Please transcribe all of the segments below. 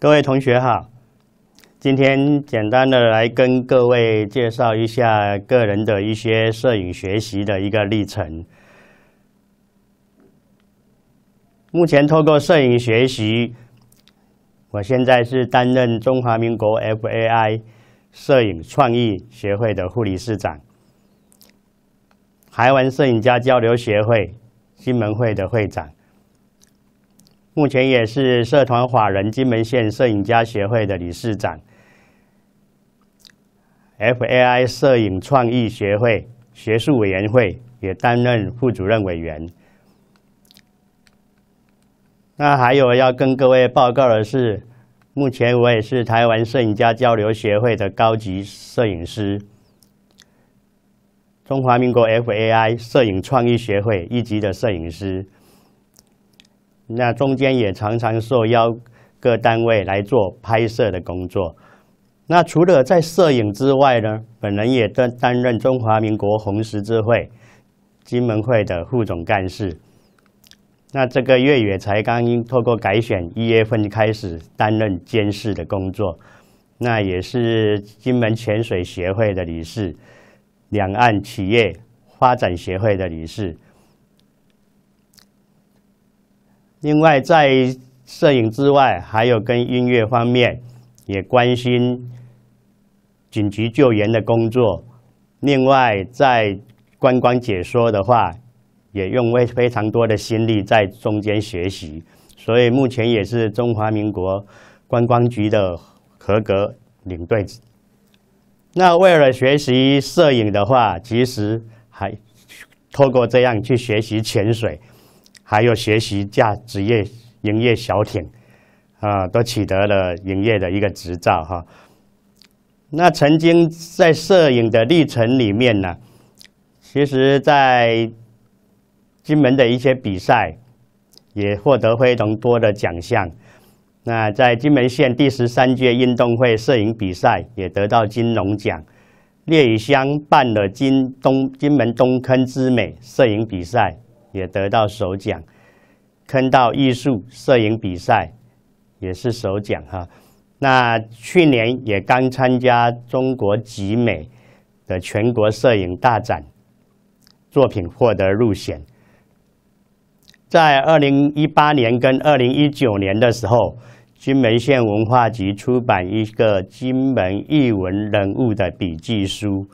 各位同学好，今天简单的来跟各位介绍一下个人的一些摄影学习的一个历程。目前透过摄影学习，我现在是担任中华民国 FAI 摄影创意协会的护理事长，台湾摄影家交流协会新闻会的会长。目前也是社团法人金门县摄影家协会的理事长，F A I 摄影创意协会学术委员会也担任副主任委员。那还有要跟各位报告的是，目前我也是台湾摄影家交流协会的高级摄影师，中华民国 F A I 摄影创意协会一级的摄影师。那中间也常常受邀各单位来做拍摄的工作。那除了在摄影之外呢，本人也担担任中华民国红十字会金门会的副总干事。那这个越野才刚因透过改选，一月份开始担任监事的工作。那也是金门潜水协会的理事，两岸企业发展协会的理事。另外，在摄影之外，还有跟音乐方面也关心紧急救援的工作。另外，在观光解说的话，也用非非常多的心力在中间学习。所以，目前也是中华民国观光局的合格领队那为了学习摄影的话，其实还透过这样去学习潜水。还有学习驾职业营业小艇，啊，都取得了营业的一个执照哈。那曾经在摄影的历程里面呢，其实，在金门的一些比赛也获得非常多的奖项。那在金门县第十三届运动会摄影比赛也得到金龙奖。烈屿乡办了金东金门东坑之美摄影比赛。也得到首奖，坑道艺术摄影比赛也是首奖哈。那去年也刚参加中国集美的全国摄影大展，作品获得入选。在二零一八年跟二零一九年的时候，金门县文化局出版一个金门艺文人物的笔记书，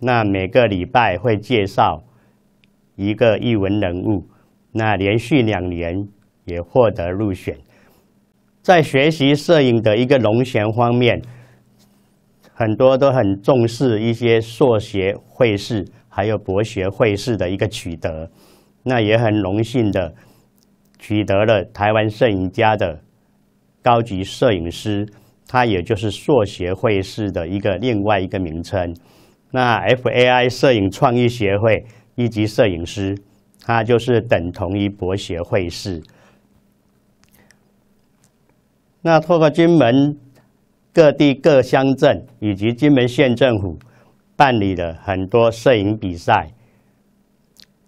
那每个礼拜会介绍。一个译文人物，那连续两年也获得入选。在学习摄影的一个龙衔方面，很多都很重视一些硕学会士，还有博学会士的一个取得。那也很荣幸的取得了台湾摄影家的高级摄影师，他也就是硕学会士的一个另外一个名称。那 FAI 摄影创意协会。一级摄影师，他就是等同于博学会士。那透过金门各地各乡镇以及金门县政府，办理了很多摄影比赛，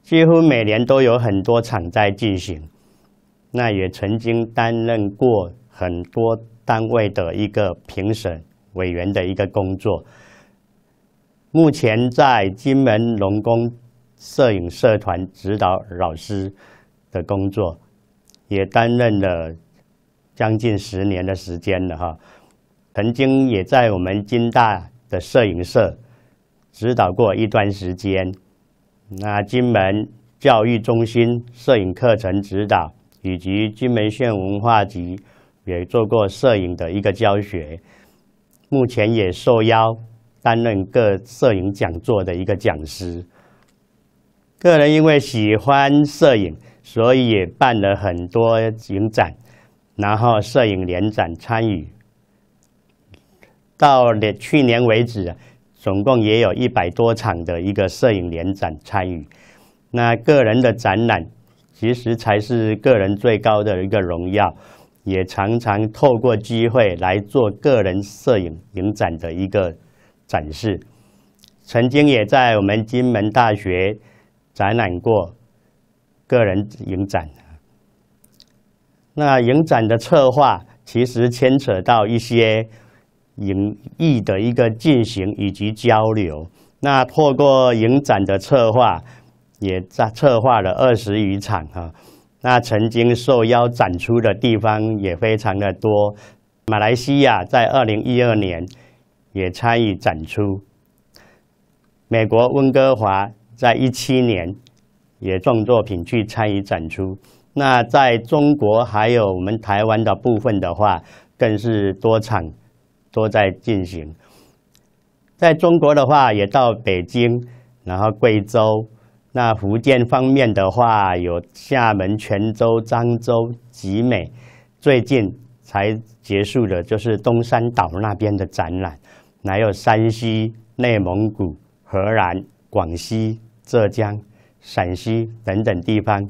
几乎每年都有很多场在进行。那也曾经担任过很多单位的一个评审委员的一个工作。目前在金门龙宫摄影社团指导老师的工作，也担任了将近十年的时间了哈。曾经也在我们金大的摄影社指导过一段时间。那金门教育中心摄影课程指导，以及金门县文化局也做过摄影的一个教学。目前也受邀担任各摄影讲座的一个讲师。个人因为喜欢摄影，所以也办了很多影展，然后摄影联展参与，到了去年为止，总共也有一百多场的一个摄影联展参与。那个人的展览，其实才是个人最高的一个荣耀，也常常透过机会来做个人摄影影展的一个展示。曾经也在我们金门大学。展览过个人影展那影展的策划其实牵扯到一些影艺的一个进行以及交流。那透过影展的策划，也在策划了二十余场哈。那曾经受邀展出的地方也非常的多，马来西亚在二零一二年也参与展出，美国温哥华。在一七年，也创作品去参与展出。那在中国还有我们台湾的部分的话，更是多场都在进行。在中国的话，也到北京，然后贵州，那福建方面的话，有厦门、泉州、漳州、集美。最近才结束的就是东山岛那边的展览，还有山西、内蒙古、河南。广西、浙江、陕西等等地方，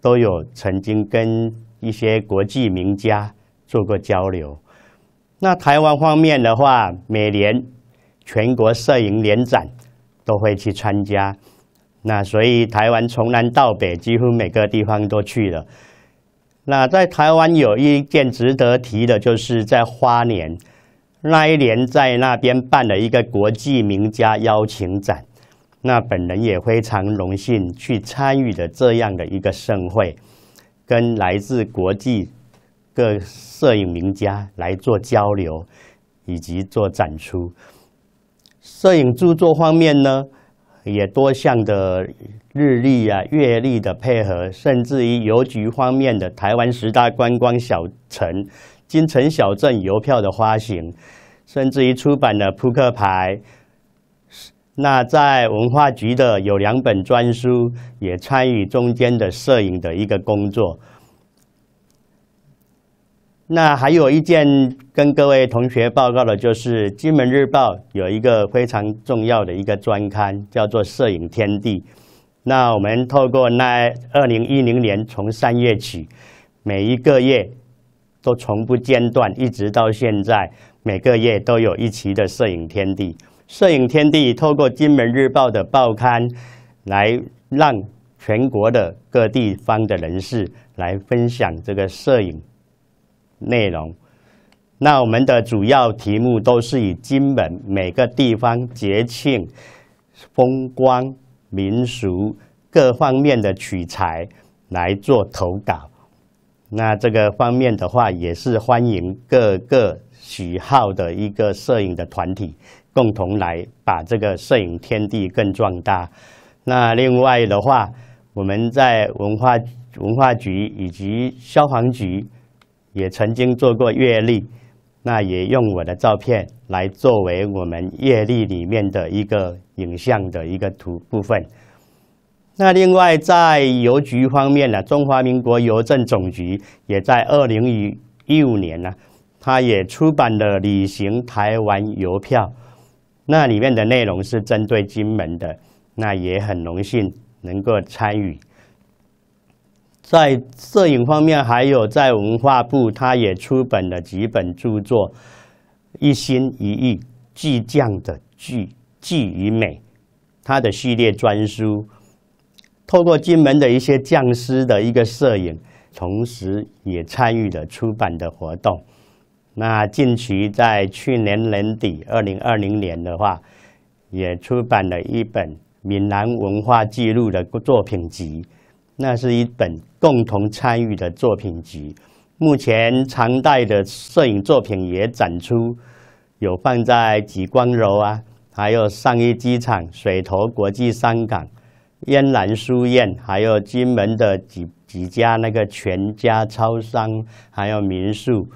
都有曾经跟一些国际名家做过交流。那台湾方面的话，每年全国摄影联展都会去参加。那所以台湾从南到北，几乎每个地方都去了。那在台湾有一件值得提的，就是在花年那一年，在那边办了一个国际名家邀请展。那本人也非常荣幸去参与了这样的一个盛会，跟来自国际各摄影名家来做交流，以及做展出。摄影著作方面呢，也多项的日历呀、月历的配合，甚至于邮局方面的台湾十大观光小城、金城小镇邮票的发行，甚至于出版的扑克牌。那在文化局的有两本专书，也参与中间的摄影的一个工作。那还有一件跟各位同学报告的，就是《金门日报》有一个非常重要的一个专刊，叫做《摄影天地》。那我们透过那二零一零年从三月起，每一个月都从不间断，一直到现在，每个月都有一期的《摄影天地》。摄影天地透过《金门日报》的报刊，来让全国的各地方的人士来分享这个摄影内容。那我们的主要题目都是以金门每个地方节庆、风光、民俗各方面的取材来做投稿。那这个方面的话，也是欢迎各个喜好的一个摄影的团体。共同来把这个摄影天地更壮大。那另外的话，我们在文化文化局以及消防局也曾经做过阅历，那也用我的照片来作为我们阅历里面的一个影像的一个图部分。那另外在邮局方面呢，中华民国邮政总局也在二零一五年呢，他也出版了旅行台湾邮票。那里面的内容是针对金门的，那也很荣幸能够参与。在摄影方面，还有在文化部，他也出本了几本著作，《一心一意巨匠的巨巨与美》，他的系列专书，透过金门的一些匠师的一个摄影，同时也参与了出版的活动。那近期在去年年底，二零二零年的话，也出版了一本闽南文化记录的作品集。那是一本共同参与的作品集。目前常带的摄影作品也展出，有放在吉光楼啊，还有上一机场、水头国际商港、燕南书院，还有金门的几几家那个全家超商，还有民宿。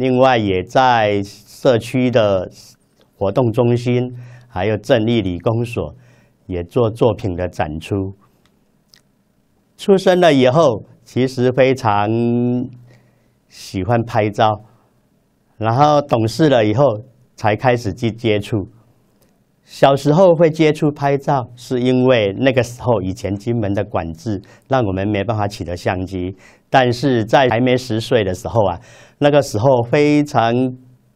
另外，也在社区的活动中心，还有正义理工所，也做作品的展出。出生了以后，其实非常喜欢拍照，然后懂事了以后才开始去接触。小时候会接触拍照，是因为那个时候以前金门的管制，让我们没办法取得相机。但是在还没十岁的时候啊。那个时候非常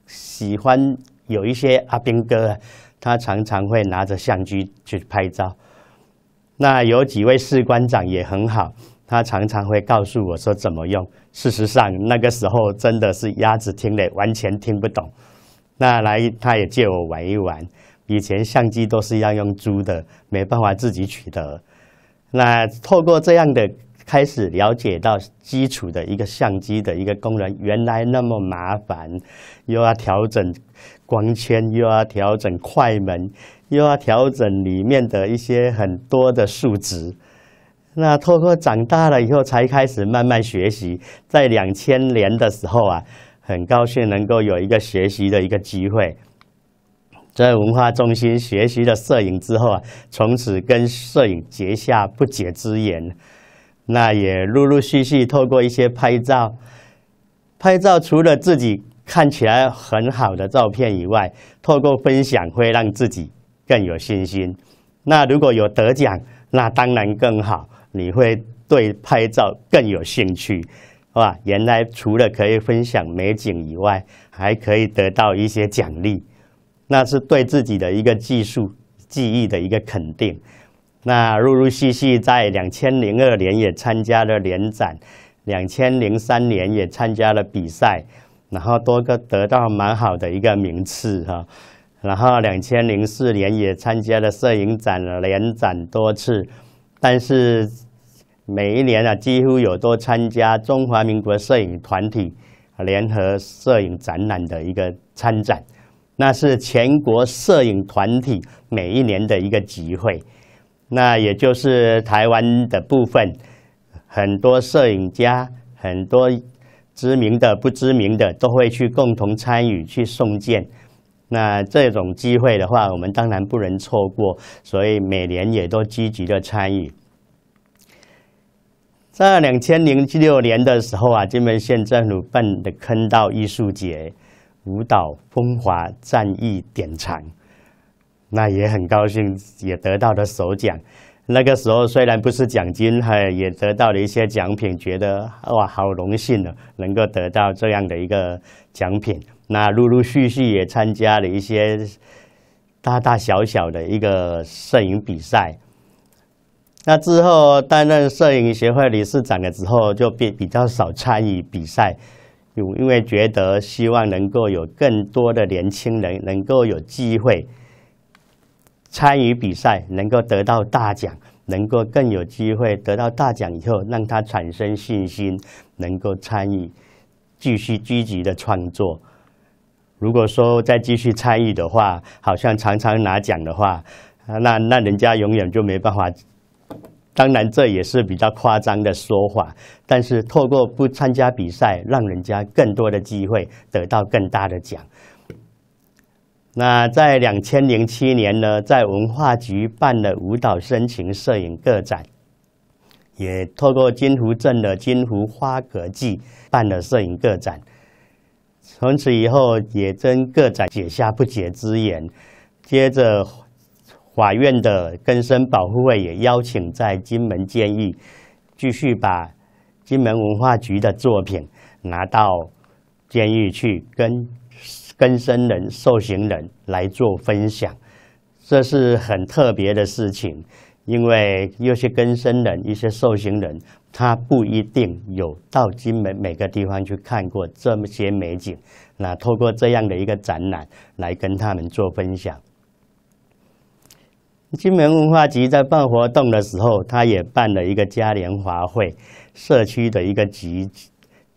喜欢有一些阿兵哥，他常常会拿着相机去拍照。那有几位士官长也很好，他常常会告诉我说怎么用。事实上那个时候真的是鸭子听了完全听不懂。那来他也借我玩一玩。以前相机都是要用租的，没办法自己取得。那透过这样的。开始了解到基础的一个相机的一个功能原来那么麻烦，又要调整光圈，又要调整快门，又要调整里面的一些很多的数值。那透过长大了以后才开始慢慢学习。在两千年的时候啊，很高兴能够有一个学习的一个机会，在文化中心学习了摄影之后啊，从此跟摄影结下不解之缘。那也陆陆续续透过一些拍照，拍照除了自己看起来很好的照片以外，透过分享会让自己更有信心。那如果有得奖，那当然更好，你会对拍照更有兴趣，哇，原来除了可以分享美景以外，还可以得到一些奖励，那是对自己的一个技术技艺的一个肯定。那陆陆续续在两千零二年也参加了联展，两千零三年也参加了比赛，然后多个得到蛮好的一个名次哈。然后两千零四年也参加了摄影展了，联展多次。但是每一年啊，几乎有都参加中华民国摄影团体联合摄影展览的一个参展，那是全国摄影团体每一年的一个集会。那也就是台湾的部分，很多摄影家、很多知名的、不知名的都会去共同参与去送件。那这种机会的话，我们当然不能错过，所以每年也都积极的参与。在两千零六年的时候啊，金门县政府办的坑道艺术节、舞蹈风华战役典藏。那也很高兴，也得到了首奖。那个时候虽然不是奖金，哈，也得到了一些奖品，觉得哇，好荣幸啊，能够得到这样的一个奖品。那陆陆续续也参加了一些大大小小的一个摄影比赛。那之后担任摄影协会理事长的时候，就比比较少参与比赛，有因为觉得希望能够有更多的年轻人能够有机会。参与比赛能够得到大奖，能够更有机会得到大奖。以后让他产生信心，能够参与，继续积极的创作。如果说再继续参与的话，好像常常拿奖的话，那那人家永远就没办法。当然这也是比较夸张的说法，但是透过不参加比赛，让人家更多的机会得到更大的奖。那在两千零七年呢，在文化局办了舞蹈、深情、摄影个展，也透过金湖镇的金湖花格记办了摄影个展。从此以后，也跟个展解下不解之缘。接着，法院的根生保护会也邀请在金门监狱，继续把金门文化局的作品拿到监狱去跟。根生人、受刑人来做分享，这是很特别的事情，因为有些根生人、一些受刑人，他不一定有到金门每个地方去看过这么些美景。那透过这样的一个展览来跟他们做分享。金门文化局在办活动的时候，他也办了一个嘉年华会，社区的一个集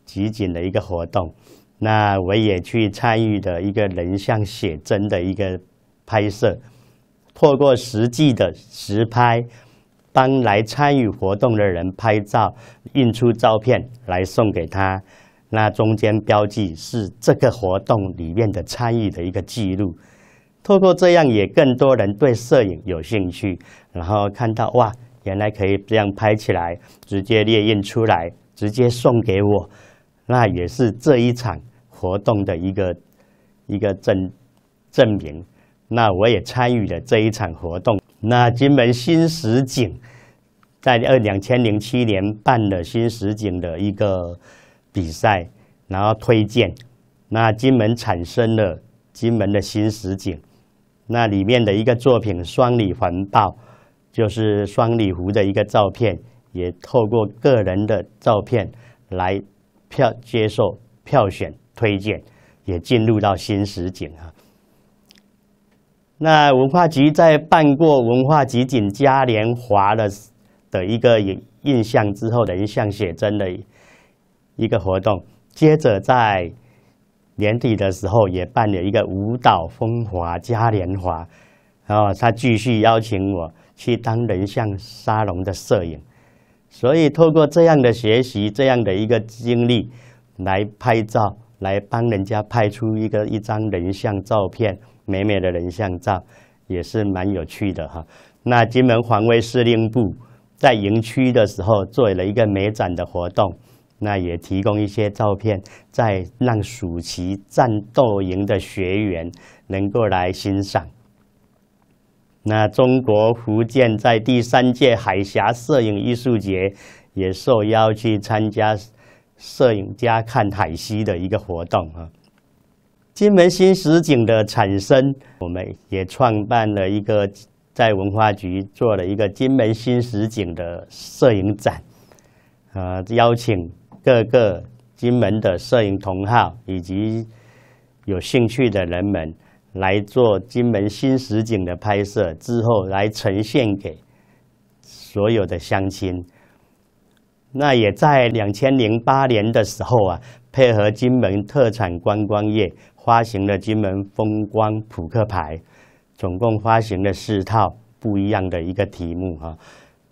集锦的一个活动。那我也去参与的一个人像写真的一个拍摄，透过实际的实拍，帮来参与活动的人拍照，印出照片来送给他。那中间标记是这个活动里面的参与的一个记录。透过这样，也更多人对摄影有兴趣，然后看到哇，原来可以这样拍起来，直接列印出来，直接送给我。那也是这一场活动的一个一个证证明。那我也参与了这一场活动。那金门新石景，在二两千零七年办了新石景的一个比赛，然后推荐。那金门产生了金门的新石景，那里面的一个作品《双里环抱》，就是双里湖的一个照片，也透过个人的照片来。票接受票选推荐，也进入到新实景啊。那文化局在办过文化集锦嘉年华的的一个印印象之后的人像写真的一个活动，接着在年底的时候也办了一个舞蹈风华嘉年华，然后他继续邀请我去当人像沙龙的摄影。所以，透过这样的学习，这样的一个经历，来拍照，来帮人家拍出一个一张人像照片，美美的人像照，也是蛮有趣的哈。那金门防卫司令部在营区的时候做了一个美展的活动，那也提供一些照片，在让暑期战斗营的学员能够来欣赏。那中国福建在第三届海峡摄影艺术节，也受邀去参加摄影家看海西的一个活动啊。金门新实景的产生，我们也创办了一个，在文化局做了一个金门新实景的摄影展，呃，邀请各个金门的摄影同好以及有兴趣的人们。来做金门新实景的拍摄之后，来呈现给所有的乡亲。那也在两千零八年的时候啊，配合金门特产观光业，发行了金门风光扑克牌，总共发行了四套不一样的一个题目啊。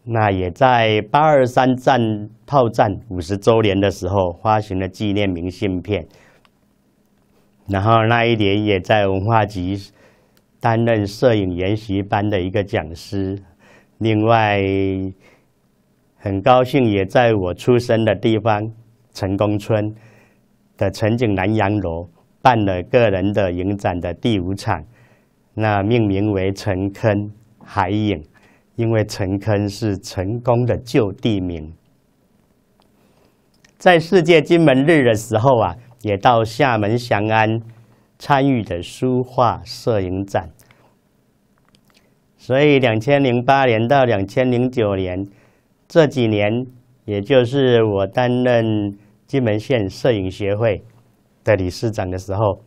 那也在八二三战炮战五十周年的时候，发行了纪念明信片。然后那一年也在文化局担任摄影研习班的一个讲师，另外很高兴也在我出生的地方成功村的陈景南洋楼办了个人的影展的第五场，那命名为“陈坑海影”，因为陈坑是成功的旧地名，在世界金门日的时候啊。也到厦门翔安参与的书画摄影展，所以两千零八年到两千零九年这几年，也就是我担任金门县摄影协会的理事长的时候，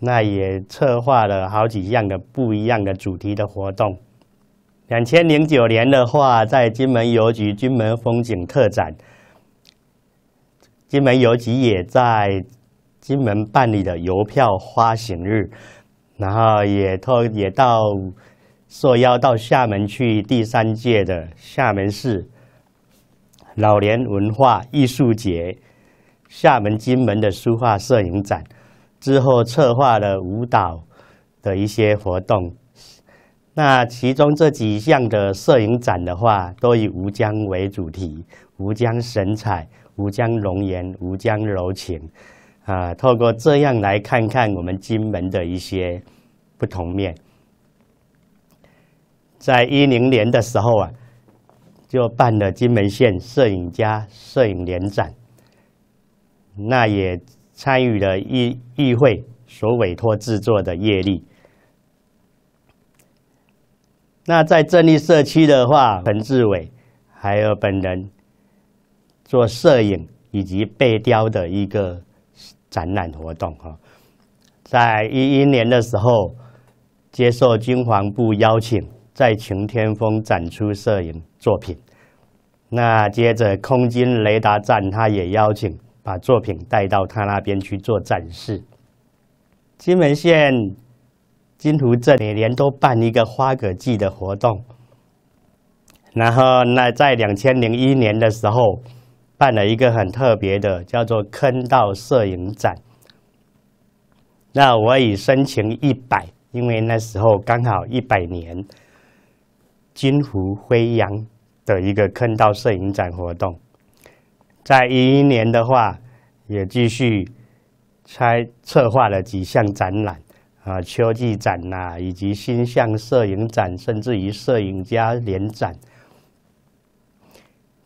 那也策划了好几样的不一样的主题的活动。两千零九年的话，在金门邮局金门风景特展，金门邮局也在。金门办理的邮票发行日，然后也托也到受邀到厦门去第三届的厦门市老年文化艺术节，厦门金门的书画摄影展，之后策划了舞蹈的一些活动。那其中这几项的摄影展的话，都以吴江为主题：吴江神采，吴江容颜，吴江柔情。啊，透过这样来看看我们金门的一些不同面。在一零年的时候啊，就办了金门县摄影家摄影联展，那也参与了议议会所委托制作的业力。那在正立社区的话，陈志伟还有本人做摄影以及背雕的一个。展览活动哈，在一一年的时候，接受金黄部邀请，在晴天峰展出摄影作品。那接着，空军雷达站他也邀请把作品带到他那边去做展示。金门县金湖镇每年都办一个花蛤季的活动，然后那在两千零一年的时候。办了一个很特别的，叫做“坑道摄影展”。那我已申请一百，因为那时候刚好一百年。金湖飞扬的一个坑道摄影展活动，在一一年的话，也继续拆策划了几项展览，啊，秋季展呐，以及新象摄影展，甚至于摄影家联展。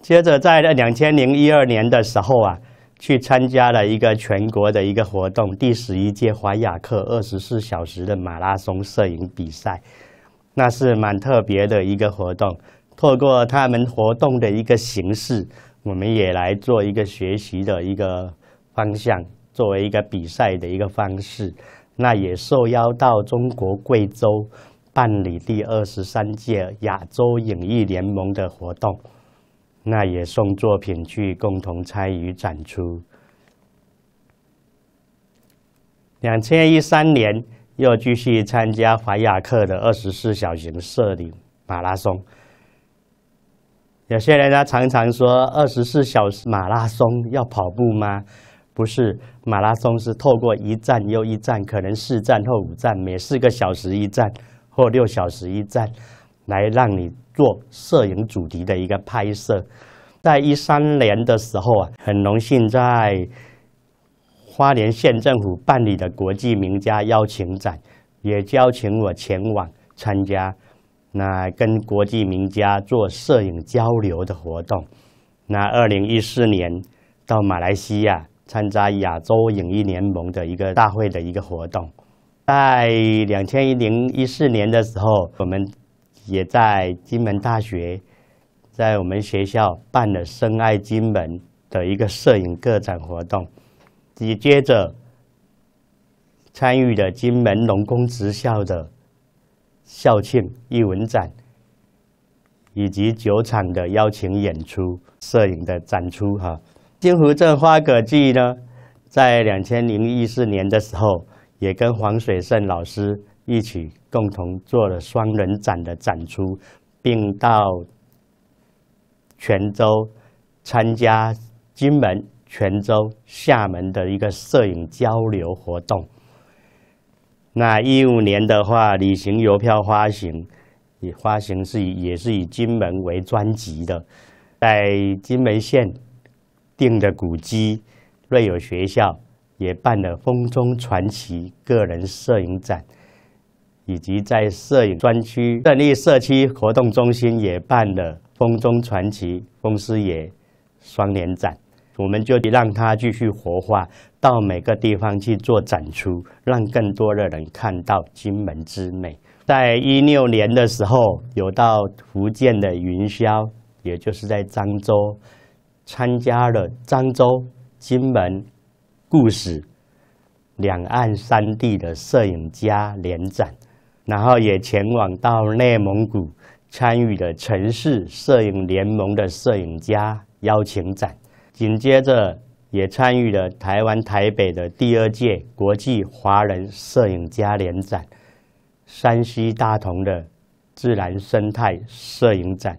接着，在那两千零一二年的时候啊，去参加了一个全国的一个活动——第十一届华雅克二十四小时的马拉松摄影比赛。那是蛮特别的一个活动。透过他们活动的一个形式，我们也来做一个学习的一个方向，作为一个比赛的一个方式。那也受邀到中国贵州办理第二十三届亚洲影艺联盟的活动。那也送作品去共同参与展出。两千一三年又继续参加怀雅克的二十四小时摄影马拉松。有些人他常常说：“二十四小马拉松要跑步吗？”不是，马拉松是透过一站又一站，可能四站或五站，每四个小时一站或六小时一站，来让你。做摄影主题的一个拍摄，在一三年的时候啊，很荣幸在花莲县政府办理的国际名家邀请展，也邀请我前往参加，那跟国际名家做摄影交流的活动。那二零一四年到马来西亚参加亚洲影艺联盟的一个大会的一个活动，在两千一零一四年的时候，我们。也在金门大学，在我们学校办了“深爱金门”的一个摄影个展活动，紧接着参与了金门农工职校的校庆艺文展，以及酒厂的邀请演出、摄影的展出。哈，金湖镇花果记呢，在两千零一四年的时候，也跟黄水胜老师一起。共同做了双人展的展出，并到泉州参加金门、泉州、厦门的一个摄影交流活动。那一五年的话，旅行邮票发行，也发行是以也是以金门为专辑的，在金门县定的古基瑞友学校也办了“风中传奇”个人摄影展。以及在摄影专区胜利社区活动中心也办了“风中传奇”、“风师爷”双联展，我们就得让它继续活化，到每个地方去做展出，让更多的人看到金门之美。在一六年的时候，有到福建的云霄，也就是在漳州，参加了漳州金门故事两岸三地的摄影家联展。然后也前往到内蒙古参与了城市摄影联盟的摄影家邀请展，紧接着也参与了台湾台北的第二届国际华人摄影家联展，山西大同的自然生态摄影展，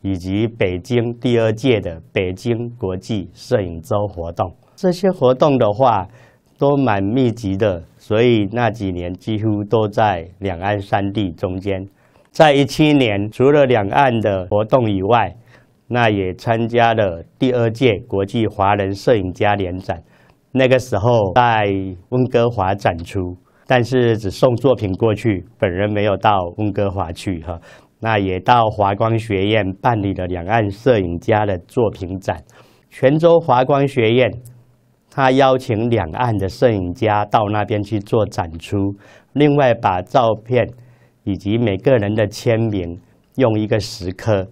以及北京第二届的北京国际摄影周活动。这些活动的话。都蛮密集的，所以那几年几乎都在两岸山地中间。在一七年，除了两岸的活动以外，那也参加了第二届国际华人摄影家联展，那个时候在温哥华展出，但是只送作品过去，本人没有到温哥华去哈。那也到华光学院办理了两岸摄影家的作品展，泉州华光学院。他邀请两岸的摄影家到那边去做展出，另外把照片以及每个人的签名用一个石刻，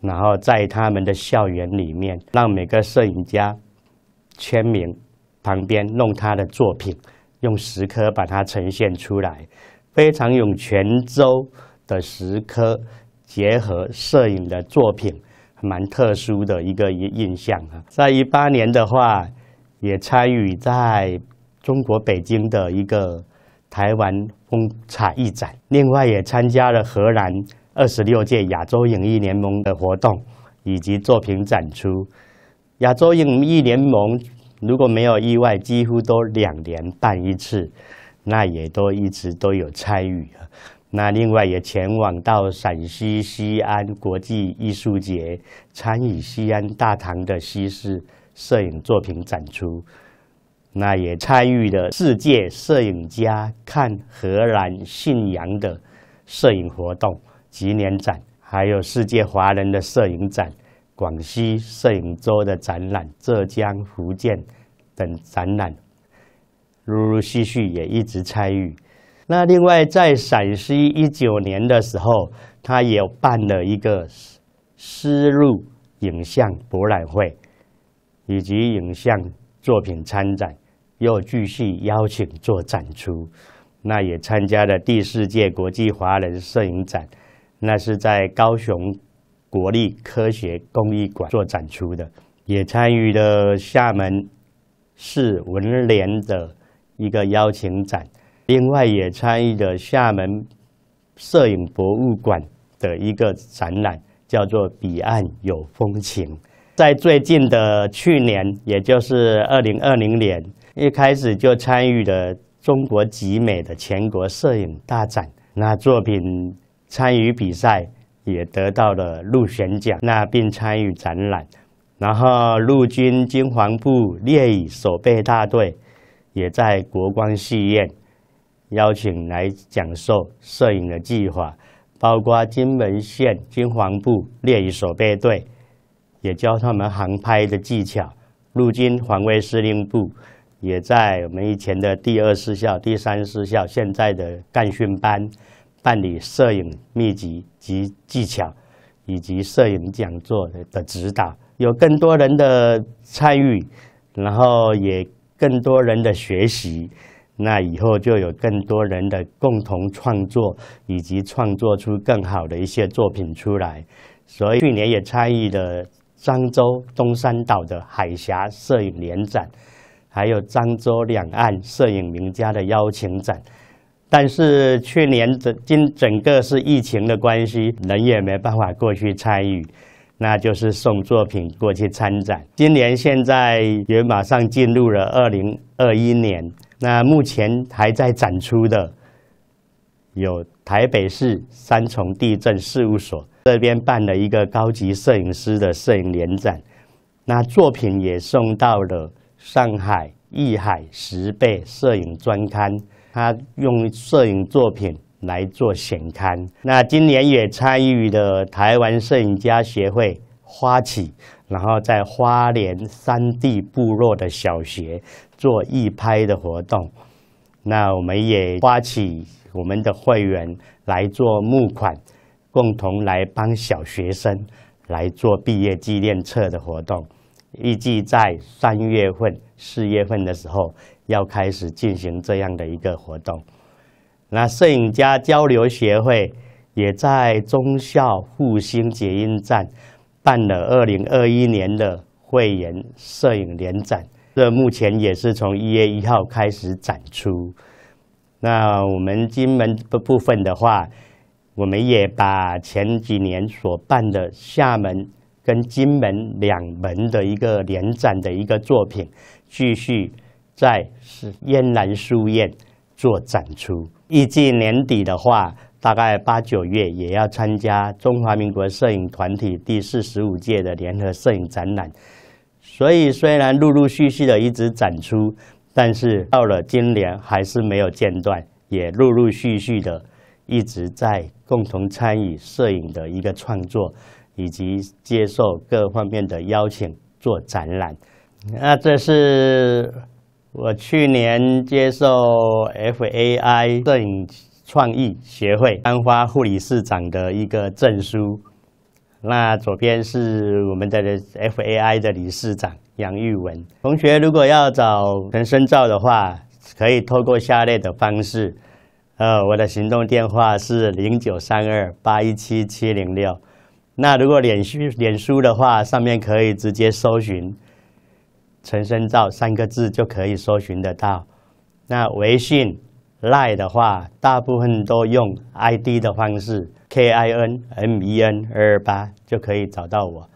然后在他们的校园里面，让每个摄影家签名旁边弄他的作品，用石刻把它呈现出来，非常用泉州的石刻结合摄影的作品，蛮特殊的一个印印象啊。在一八年的话。也参与在中国北京的一个台湾风采艺展，另外也参加了荷兰二十六届亚洲影艺联盟的活动以及作品展出。亚洲影艺联盟如果没有意外，几乎都两年办一次，那也都一直都有参与。那另外也前往到陕西西安国际艺术节，参与西安大唐的西施。摄影作品展出，那也参与了世界摄影家看荷兰信仰的摄影活动、纪念展，还有世界华人的摄影展、广西摄影周的展览、浙江、福建等展览，陆陆续续也一直参与。那另外，在陕西一九年的时候，他也办了一个丝路影像博览会。以及影像作品参展，又继续邀请做展出。那也参加了第四届国际华人摄影展，那是在高雄国立科学工艺馆做展出的。也参与了厦门市文联的一个邀请展，另外也参与了厦门摄影博物馆的一个展览，叫做《彼岸有风情》。在最近的去年，也就是二零二零年，一开始就参与了中国集美的全国摄影大展，那作品参与比赛也得到了入选奖，那并参与展览。然后陆军军防部猎以守备大队也在国光戏院邀请来讲授摄影的计划，包括金门县军防部猎以守备队。也教他们航拍的技巧。陆军防卫司令部也在我们以前的第二师校、第三师校现在的干训班办理摄影秘籍及技巧，以及摄影讲座的的指导，有更多人的参与，然后也更多人的学习，那以后就有更多人的共同创作，以及创作出更好的一些作品出来。所以去年也参与的。漳州东山岛的海峡摄影联展，还有漳州两岸摄影名家的邀请展，但是去年整今整个是疫情的关系，人也没办法过去参与，那就是送作品过去参展。今年现在也马上进入了二零二一年，那目前还在展出的，有台北市三重地震事务所。这边办了一个高级摄影师的摄影联展，那作品也送到了上海艺海十倍摄影专刊。他用摄影作品来做显刊。那今年也参与了台湾摄影家协会花起，然后在花莲山地部落的小学做义拍的活动。那我们也发起我们的会员来做募款。共同来帮小学生来做毕业纪念册的活动，预计在三月份、四月份的时候要开始进行这样的一个活动。那摄影家交流协会也在中校复兴捷运站办了二零二一年的会员摄影联展，这目前也是从一月一号开始展出。那我们金门的部分的话。我们也把前几年所办的厦门跟金门两门的一个联展的一个作品，继续在燕南书院做展出。预计年底的话，大概八九月也要参加中华民国摄影团体第四十五届的联合摄影展览。所以虽然陆陆续续的一直展出，但是到了今年还是没有间断，也陆陆续续的。一直在共同参与摄影的一个创作，以及接受各方面的邀请做展览。那这是我去年接受 FAI 摄影创意协会颁发护理事长的一个证书。那左边是我们的 FAI 的理事长杨玉文同学。如果要找全身照的话，可以透过下列的方式。呃，我的行动电话是零九三二八一七七零六。那如果脸书脸书的话，上面可以直接搜寻“陈生照”三个字就可以搜寻得到。那微信赖的话，大部分都用 ID 的方式，K I N M E N 二二八就可以找到我。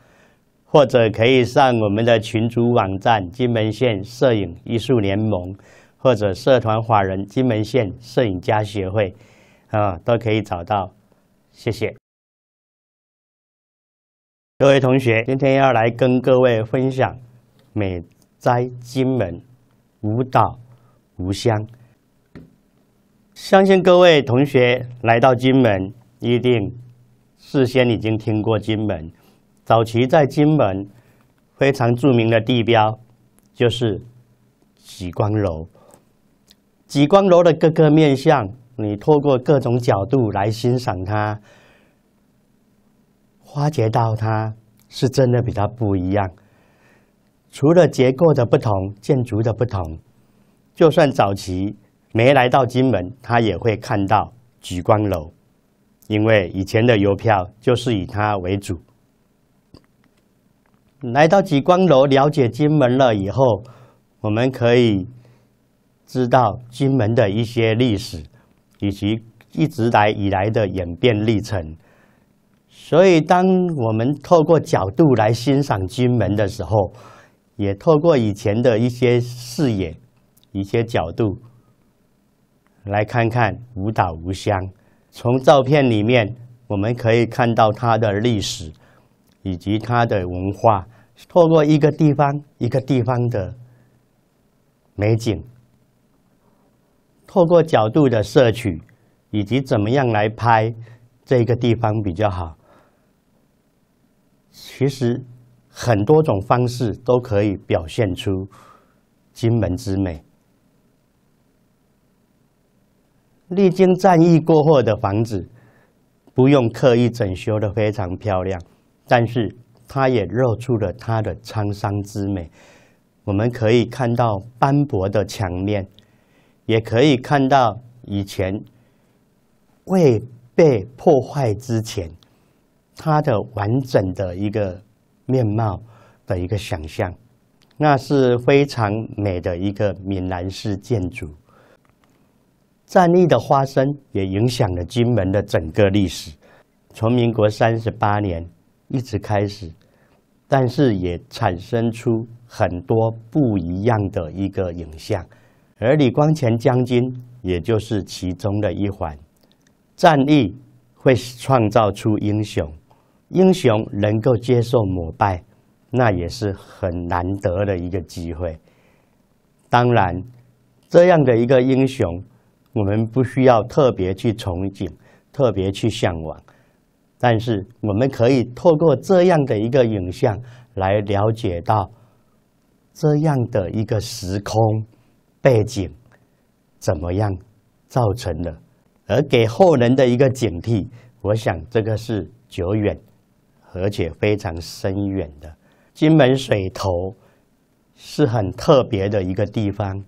或者可以上我们的群组网站——金门县摄影艺术联盟。或者社团法人金门县摄影家协会，啊，都可以找到。谢谢各位同学，今天要来跟各位分享美哉金门舞蹈无香。相信各位同学来到金门，一定事先已经听过金门。早期在金门非常著名的地标，就是喜光楼。极光楼的各个面相，你透过各种角度来欣赏它，发掘到它是真的比它不一样。除了结构的不同、建筑的不同，就算早期没来到金门，他也会看到极光楼，因为以前的邮票就是以它为主。来到极光楼，了解金门了以后，我们可以。知道金门的一些历史，以及一直来以来的演变历程。所以，当我们透过角度来欣赏金门的时候，也透过以前的一些视野、一些角度，来看看五岛无香。从照片里面，我们可以看到它的历史以及它的文化。透过一个地方一个地方的美景。透过角度的摄取，以及怎么样来拍这个地方比较好，其实很多种方式都可以表现出金门之美。历经战役过后的房子，不用刻意整修的非常漂亮，但是它也露出了它的沧桑之美。我们可以看到斑驳的墙面。也可以看到以前未被破坏之前，它的完整的一个面貌的一个想象，那是非常美的一个闽南式建筑。战役的发生也影响了金门的整个历史，从民国三十八年一直开始，但是也产生出很多不一样的一个影像。而李光前将军，也就是其中的一环。战役会创造出英雄，英雄能够接受膜拜，那也是很难得的一个机会。当然，这样的一个英雄，我们不需要特别去憧憬，特别去向往。但是，我们可以透过这样的一个影像，来了解到这样的一个时空。背景怎么样造成的？而给后人的一个警惕，我想这个是久远，而且非常深远的。金门水头是很特别的一个地方，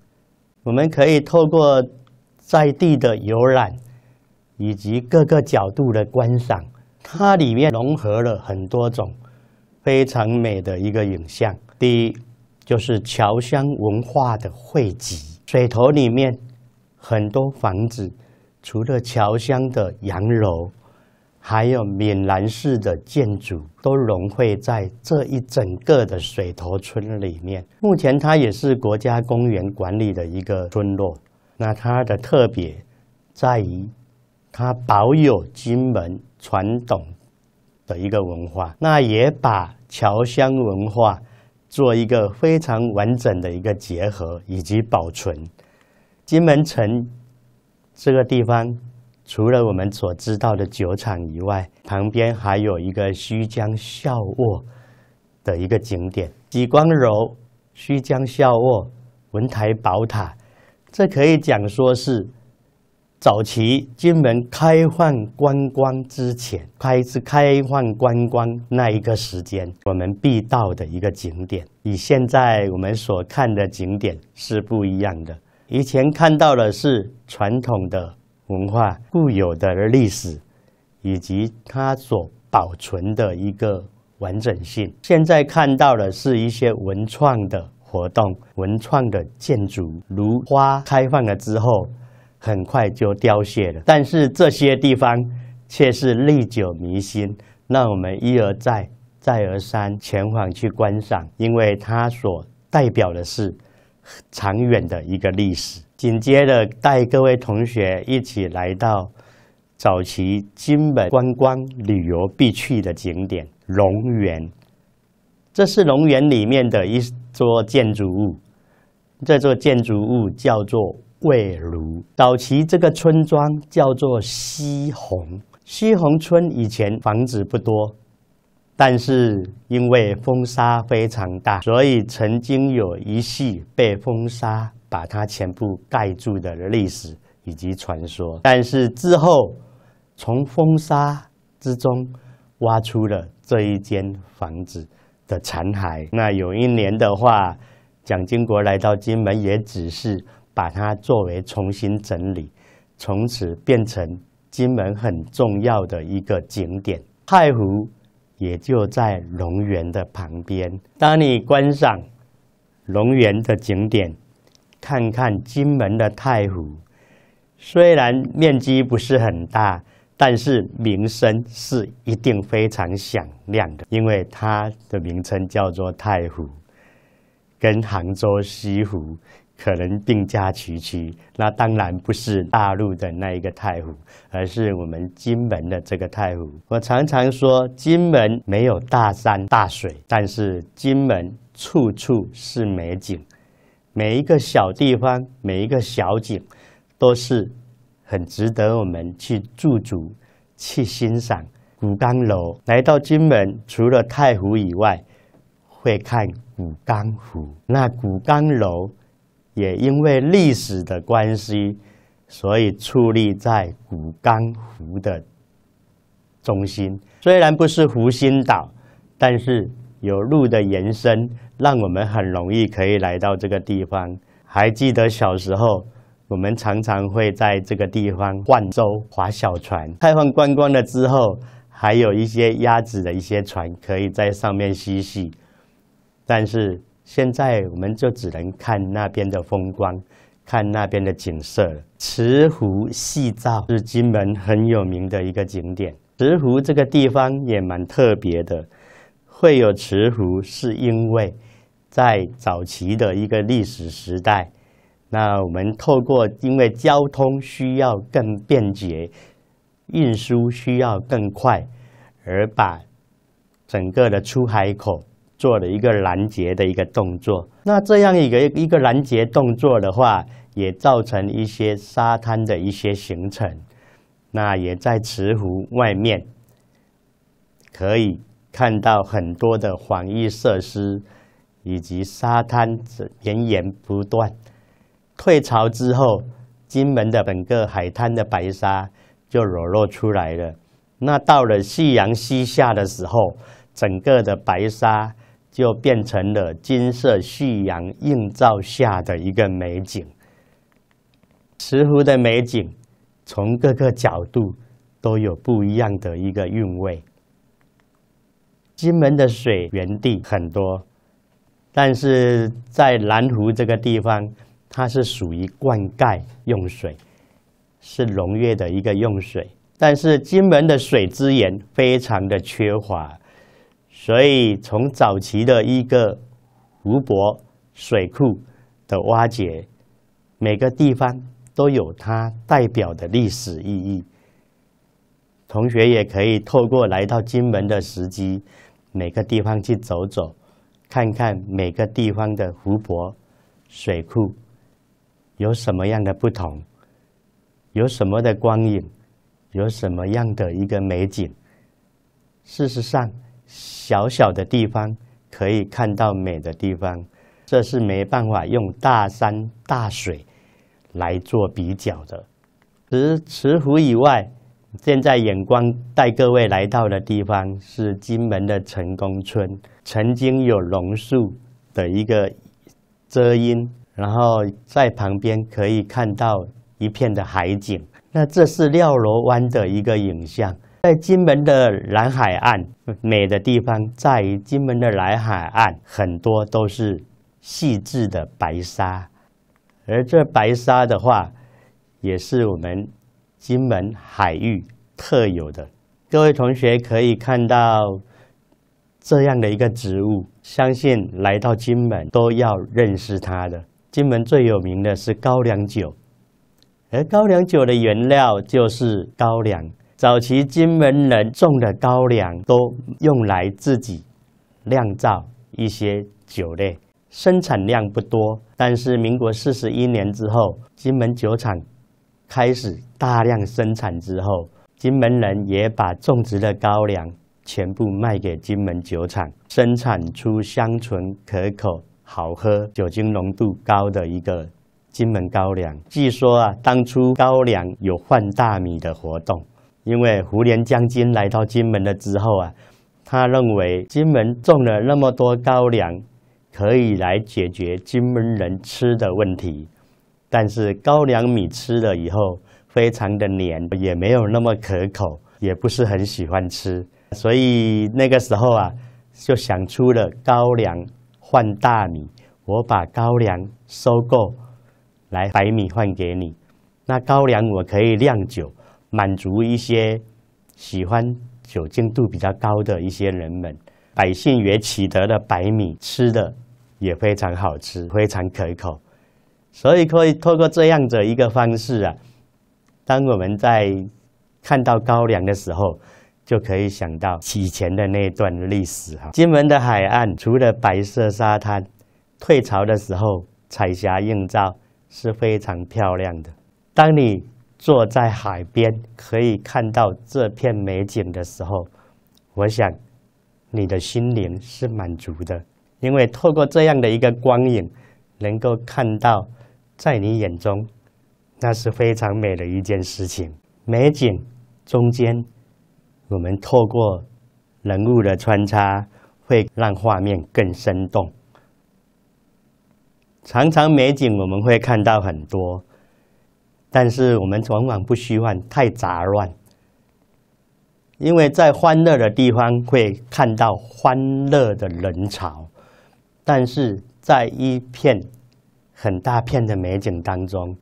我们可以透过在地的游览，以及各个角度的观赏，它里面融合了很多种非常美的一个影像。第一。就是侨乡文化的汇集。水头里面很多房子，除了侨乡的洋楼，还有闽南式的建筑，都融汇在这一整个的水头村里面。目前它也是国家公园管理的一个村落。那它的特别在于，它保有金门传统的一个文化，那也把侨乡文化。做一个非常完整的一个结合以及保存。金门城这个地方，除了我们所知道的酒厂以外，旁边还有一个胥江笑卧的一个景点——吉光楼、胥江笑卧、文台宝塔，这可以讲说是。早期金门开放观光之前，开是开放观光那一个时间，我们必到的一个景点，与现在我们所看的景点是不一样的。以前看到的是传统的文化固有的历史，以及它所保存的一个完整性。现在看到的是一些文创的活动、文创的建筑，如花开放了之后。很快就凋谢了，但是这些地方却是历久弥新，让我们一而再、再而三、前往去观赏，因为它所代表的是长远的一个历史。紧接着带各位同学一起来到早期金门观光旅游必去的景点龙园，这是龙园里面的一座建筑物，这座建筑物叫做。魏庐早期这个村庄叫做西红西红村，以前房子不多，但是因为风沙非常大，所以曾经有一系被风沙把它全部盖住的历史以及传说。但是之后，从风沙之中挖出了这一间房子的残骸。那有一年的话，蒋经国来到金门也只是。把它作为重新整理，从此变成金门很重要的一个景点。太湖也就在龙园的旁边。当你观赏龙园的景点，看看金门的太湖，虽然面积不是很大，但是名声是一定非常响亮的，因为它的名称叫做太湖，跟杭州西湖。可能并驾齐驱，那当然不是大陆的那一个太湖，而是我们金门的这个太湖。我常常说，金门没有大山大水，但是金门处处是美景，每一个小地方，每一个小景，都是很值得我们去驻足、去欣赏。古冈楼来到金门，除了太湖以外，会看古冈湖。那古冈楼。也因为历史的关系，所以矗立在古甘湖的中心。虽然不是湖心岛，但是有路的延伸，让我们很容易可以来到这个地方。还记得小时候，我们常常会在这个地方泛舟、划小船。开放观光了之后，还有一些鸭子的一些船可以在上面嬉戏，但是。现在我们就只能看那边的风光，看那边的景色了。慈湖西照是金门很有名的一个景点。慈湖这个地方也蛮特别的，会有慈湖是因为在早期的一个历史时代，那我们透过因为交通需要更便捷，运输需要更快，而把整个的出海口。做了一个拦截的一个动作，那这样一个一个拦截动作的话，也造成一些沙滩的一些形成。那也在池湖外面可以看到很多的防疫设施，以及沙滩绵延不断。退潮之后，金门的整个海滩的白沙就裸露出来了。那到了夕阳西下的时候，整个的白沙。就变成了金色旭阳映照下的一个美景。池湖的美景，从各个角度都有不一样的一个韵味。金门的水源地很多，但是在南湖这个地方，它是属于灌溉用水，是农业的一个用水。但是金门的水资源非常的缺乏。所以，从早期的一个湖泊水库的挖掘，每个地方都有它代表的历史意义。同学也可以透过来到金门的时机，每个地方去走走，看看每个地方的湖泊水库有什么样的不同，有什么的光影，有什么样的一个美景。事实上。小小的地方可以看到美的地方，这是没办法用大山大水来做比较的。而池湖以外，现在眼光带各位来到的地方是金门的成功村，曾经有榕树的一个遮阴，然后在旁边可以看到一片的海景。那这是廖罗湾的一个影像。在金门的南海岸，美的地方在于金门的南海岸很多都是细致的白沙，而这白沙的话，也是我们金门海域特有的。各位同学可以看到这样的一个植物，相信来到金门都要认识它的。金门最有名的是高粱酒，而高粱酒的原料就是高粱。早期金门人种的高粱都用来自己酿造一些酒类，生产量不多。但是民国四十一年之后，金门酒厂开始大量生产之后，金门人也把种植的高粱全部卖给金门酒厂，生产出香醇可口、好喝、酒精浓度高的一个金门高粱。据说啊，当初高粱有换大米的活动。因为胡连将军来到金门了之后啊，他认为金门种了那么多高粱，可以来解决金门人吃的问题。但是高粱米吃了以后非常的黏，也没有那么可口，也不是很喜欢吃。所以那个时候啊，就想出了高粱换大米，我把高粱收购来白米换给你。那高粱我可以酿酒。满足一些喜欢酒精度比较高的一些人们，百姓也取得了白米，吃的也非常好吃，非常可口。所以，可以透过这样的一个方式啊，当我们在看到高粱的时候，就可以想到以前的那段历史啊。金门的海岸，除了白色沙滩，退潮的时候，彩霞映照是非常漂亮的。当你。坐在海边，可以看到这片美景的时候，我想，你的心灵是满足的，因为透过这样的一个光影，能够看到，在你眼中，那是非常美的一件事情。美景中间，我们透过人物的穿插，会让画面更生动。常常美景，我们会看到很多。但是我们往往不希望太杂乱，因为在欢乐的地方会看到欢乐的人潮，但是在一片很大片的美景当中，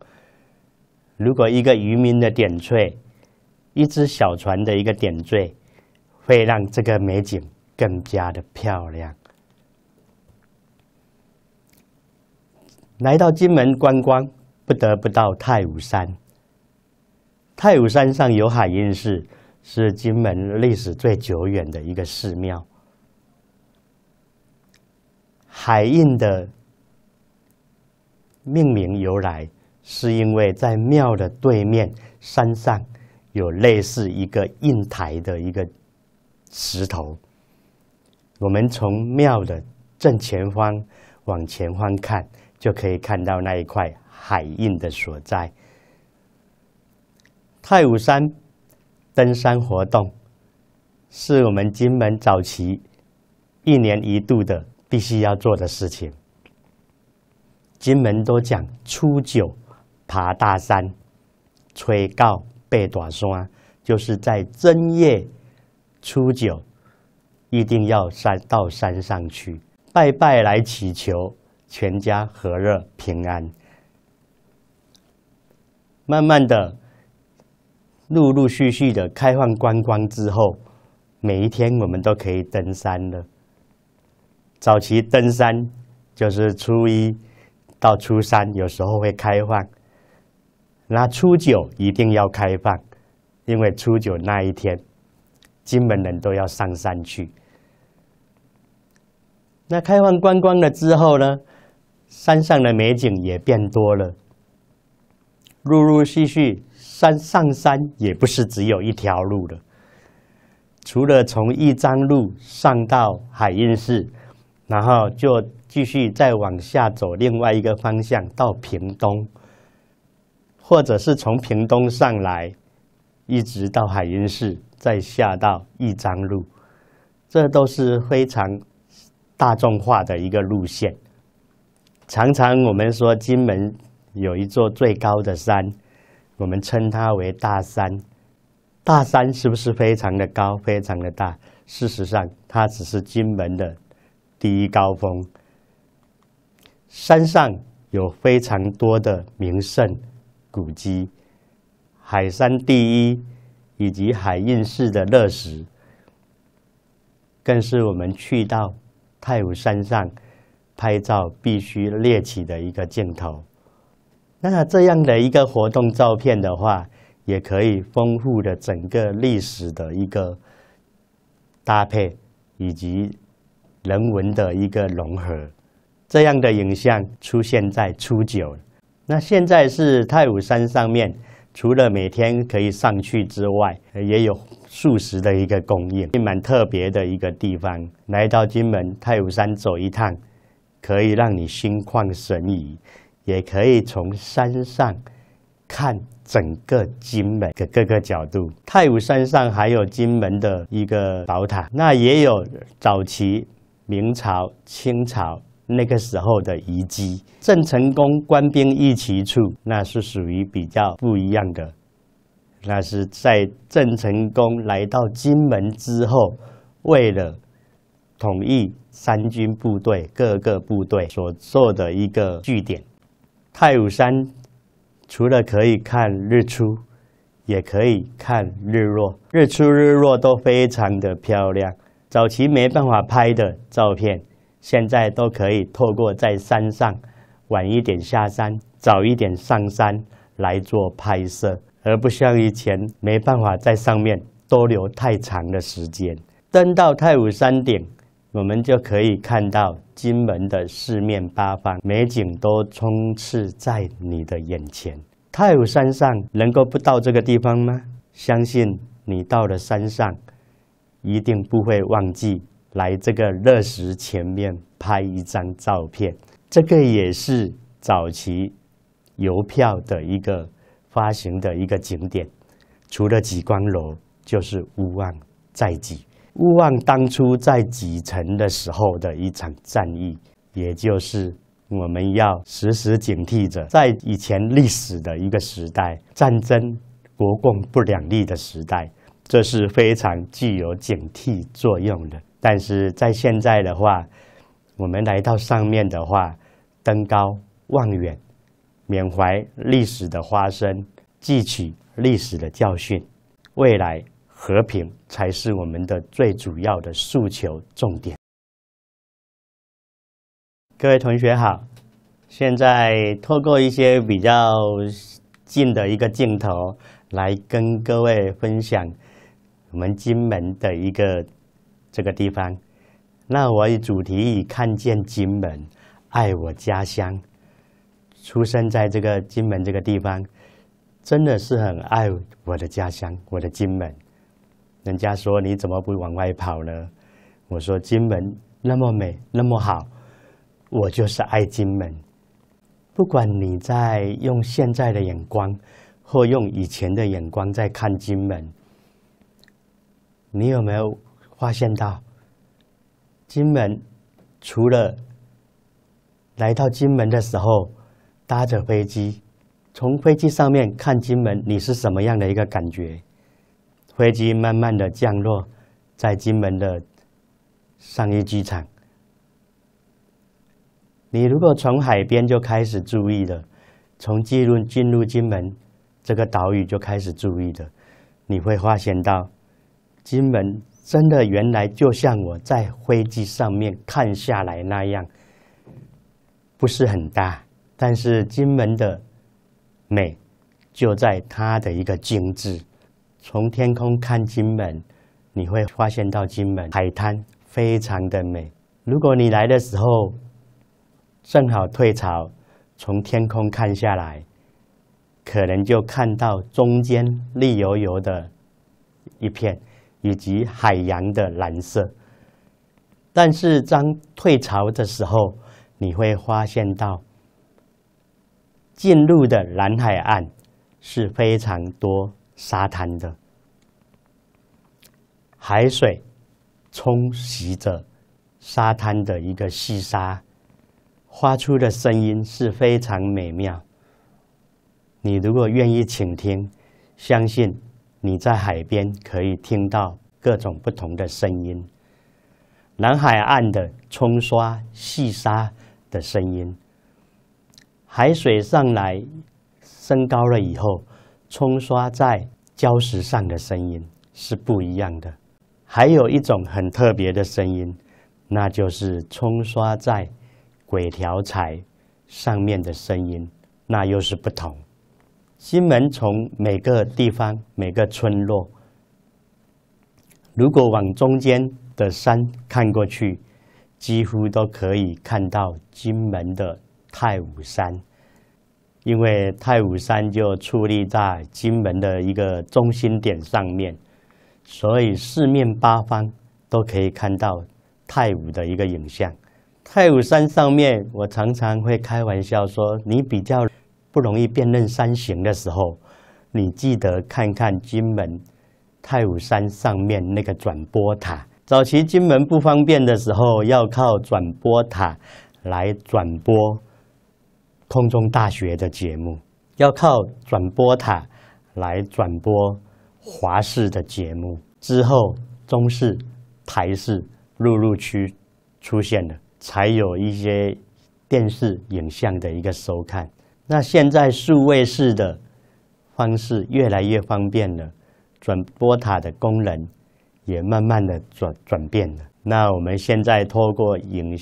如果一个渔民的点缀，一只小船的一个点缀，会让这个美景更加的漂亮。来到金门观光。不得不到太武山。太武山上有海印寺，是金门历史最久远的一个寺庙。海印的命名由来，是因为在庙的对面山上，有类似一个印台的一个石头。我们从庙的正前方往前方看，就可以看到那一块。海印的所在，太武山登山活动是我们金门早期一年一度的必须要做的事情。金门都讲初九爬大山，吹告拜大山，就是在正月初九一定要山到山上去拜拜，来祈求全家和乐平安。慢慢的，陆陆续续的开放观光之后，每一天我们都可以登山了。早期登山就是初一到初三有时候会开放，那初九一定要开放，因为初九那一天，金门人都要上山去。那开放观光了之后呢，山上的美景也变多了。陆陆续续，山上山也不是只有一条路的。除了从义章路上到海印寺，然后就继续再往下走另外一个方向到屏东，或者是从屏东上来，一直到海印寺，再下到义章路，这都是非常大众化的一个路线。常常我们说金门。有一座最高的山，我们称它为大山。大山是不是非常的高，非常的大？事实上，它只是金门的第一高峰。山上有非常多的名胜古迹，海山第一以及海印寺的乐石，更是我们去到太武山上拍照必须猎取的一个镜头。那这样的一个活动照片的话，也可以丰富的整个历史的一个搭配，以及人文的一个融合。这样的影像出现在初九。那现在是太武山上面，除了每天可以上去之外，也有素食的一个供应，蛮特别的一个地方。来到金门太武山走一趟，可以让你心旷神怡。也可以从山上看整个金门的各个角度。太武山上还有金门的一个宝塔，那也有早期明朝、清朝那个时候的遗迹。郑成功官兵一起处，那是属于比较不一样的。那是在郑成功来到金门之后，为了统一三军部队各个部队所做的一个据点。太武山除了可以看日出，也可以看日落，日出日落都非常的漂亮。早期没办法拍的照片，现在都可以透过在山上晚一点下山，早一点上山来做拍摄，而不像以前没办法在上面多留太长的时间。登到太武山顶。我们就可以看到金门的四面八方美景都充斥在你的眼前。太武山上能够不到这个地方吗？相信你到了山上，一定不会忘记来这个乐石前面拍一张照片。这个也是早期邮票的一个发行的一个景点，除了极光楼，就是乌万在极。勿忘当初在几层的时候的一场战役，也就是我们要时时警惕着，在以前历史的一个时代，战争、国共不两立的时代，这是非常具有警惕作用的。但是在现在的话，我们来到上面的话，登高望远，缅怀历史的发生，汲取历史的教训，未来。和平才是我们的最主要的诉求重点。各位同学好，现在透过一些比较近的一个镜头，来跟各位分享我们金门的一个这个地方。那我以主题以看见金门，爱我家乡。出生在这个金门这个地方，真的是很爱我的家乡，我的金门。人家说你怎么不往外跑呢？我说金门那么美那么好，我就是爱金门。不管你在用现在的眼光，或用以前的眼光在看金门，你有没有发现到金门除了来到金门的时候搭着飞机，从飞机上面看金门，你是什么样的一个感觉？飞机慢慢的降落在金门的商业机场。你如果从海边就开始注意了，从进入进入金门这个岛屿就开始注意的，你会发现到金门真的原来就像我在飞机上面看下来那样，不是很大，但是金门的美就在它的一个精致。从天空看金门，你会发现到金门海滩非常的美。如果你来的时候正好退潮，从天空看下来，可能就看到中间绿油油的一片，以及海洋的蓝色。但是当退潮的时候，你会发现到进入的蓝海岸是非常多。沙滩的海水冲洗着沙滩的一个细沙，发出的声音是非常美妙。你如果愿意倾听，相信你在海边可以听到各种不同的声音。南海岸的冲刷细沙的声音，海水上来升高了以后。冲刷在礁石上的声音是不一样的，还有一种很特别的声音，那就是冲刷在鬼条材上面的声音，那又是不同。金门从每个地方、每个村落，如果往中间的山看过去，几乎都可以看到金门的太武山。因为太武山就矗立在金门的一个中心点上面，所以四面八方都可以看到太武的一个影像。太武山上面，我常常会开玩笑说：“你比较不容易辨认山形的时候，你记得看看金门太武山上面那个转播塔。早期金门不方便的时候，要靠转播塔来转播。”空中大学的节目要靠转播塔来转播华视的节目，之后中视、台视、陆陆区出现了，才有一些电视影像的一个收看。那现在数位式的，方式越来越方便了，转播塔的功能也慢慢的转转变了。那我们现在透过影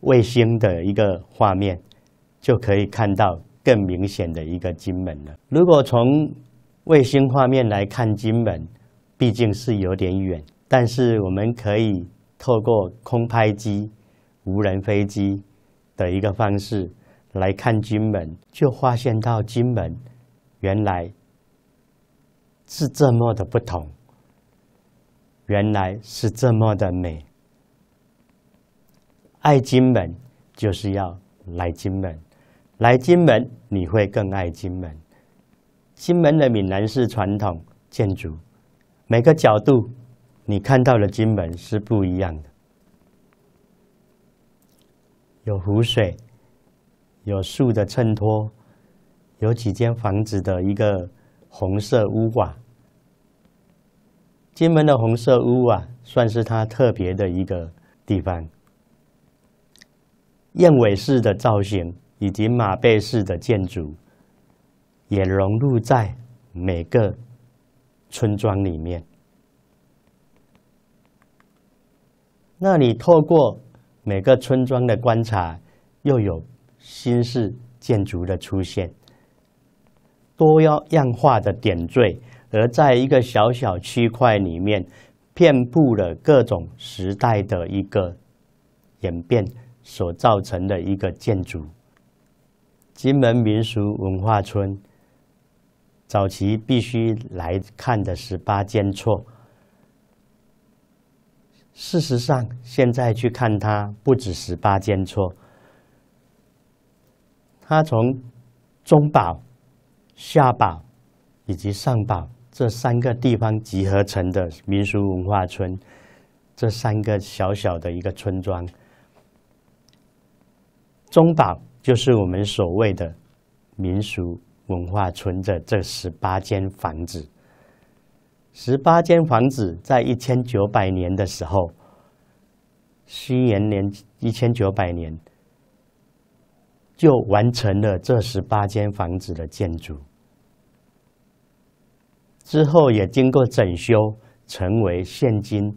卫星的一个画面。就可以看到更明显的一个金门了。如果从卫星画面来看金门，毕竟是有点远，但是我们可以透过空拍机、无人飞机的一个方式来看金门，就发现到金门原来是这么的不同，原来是这么的美。爱金门就是要来金门。来金门，你会更爱金门。金门的闽南式传统建筑，每个角度你看到的金门是不一样的。有湖水，有树的衬托，有几间房子的一个红色屋瓦。金门的红色屋瓦算是它特别的一个地方。燕尾式的造型。以及马背式的建筑，也融入在每个村庄里面。那你透过每个村庄的观察，又有新式建筑的出现，多样化的点缀，而在一个小小区块里面，遍布了各种时代的一个演变所造成的一个建筑。金门民俗文化村早期必须来看的十八间错。事实上现在去看它不止十八间错，它从中堡、下堡以及上堡这三个地方集合成的民俗文化村，这三个小小的一个村庄，中堡。就是我们所谓的民俗文化村的这十八间房子，十八间房子在一千九百年的时候，西元年一千九百年，就完成了这十八间房子的建筑。之后也经过整修，成为现今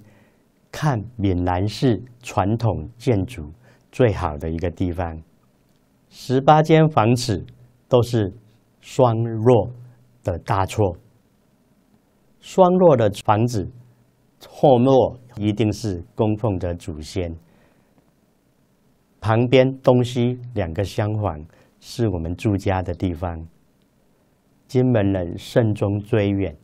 看闽南式传统建筑最好的一个地方。十八间房子都是双弱的大错。双弱的房子，后落一定是供奉着祖先。旁边东西两个厢房是我们住家的地方。金门人慎终追远，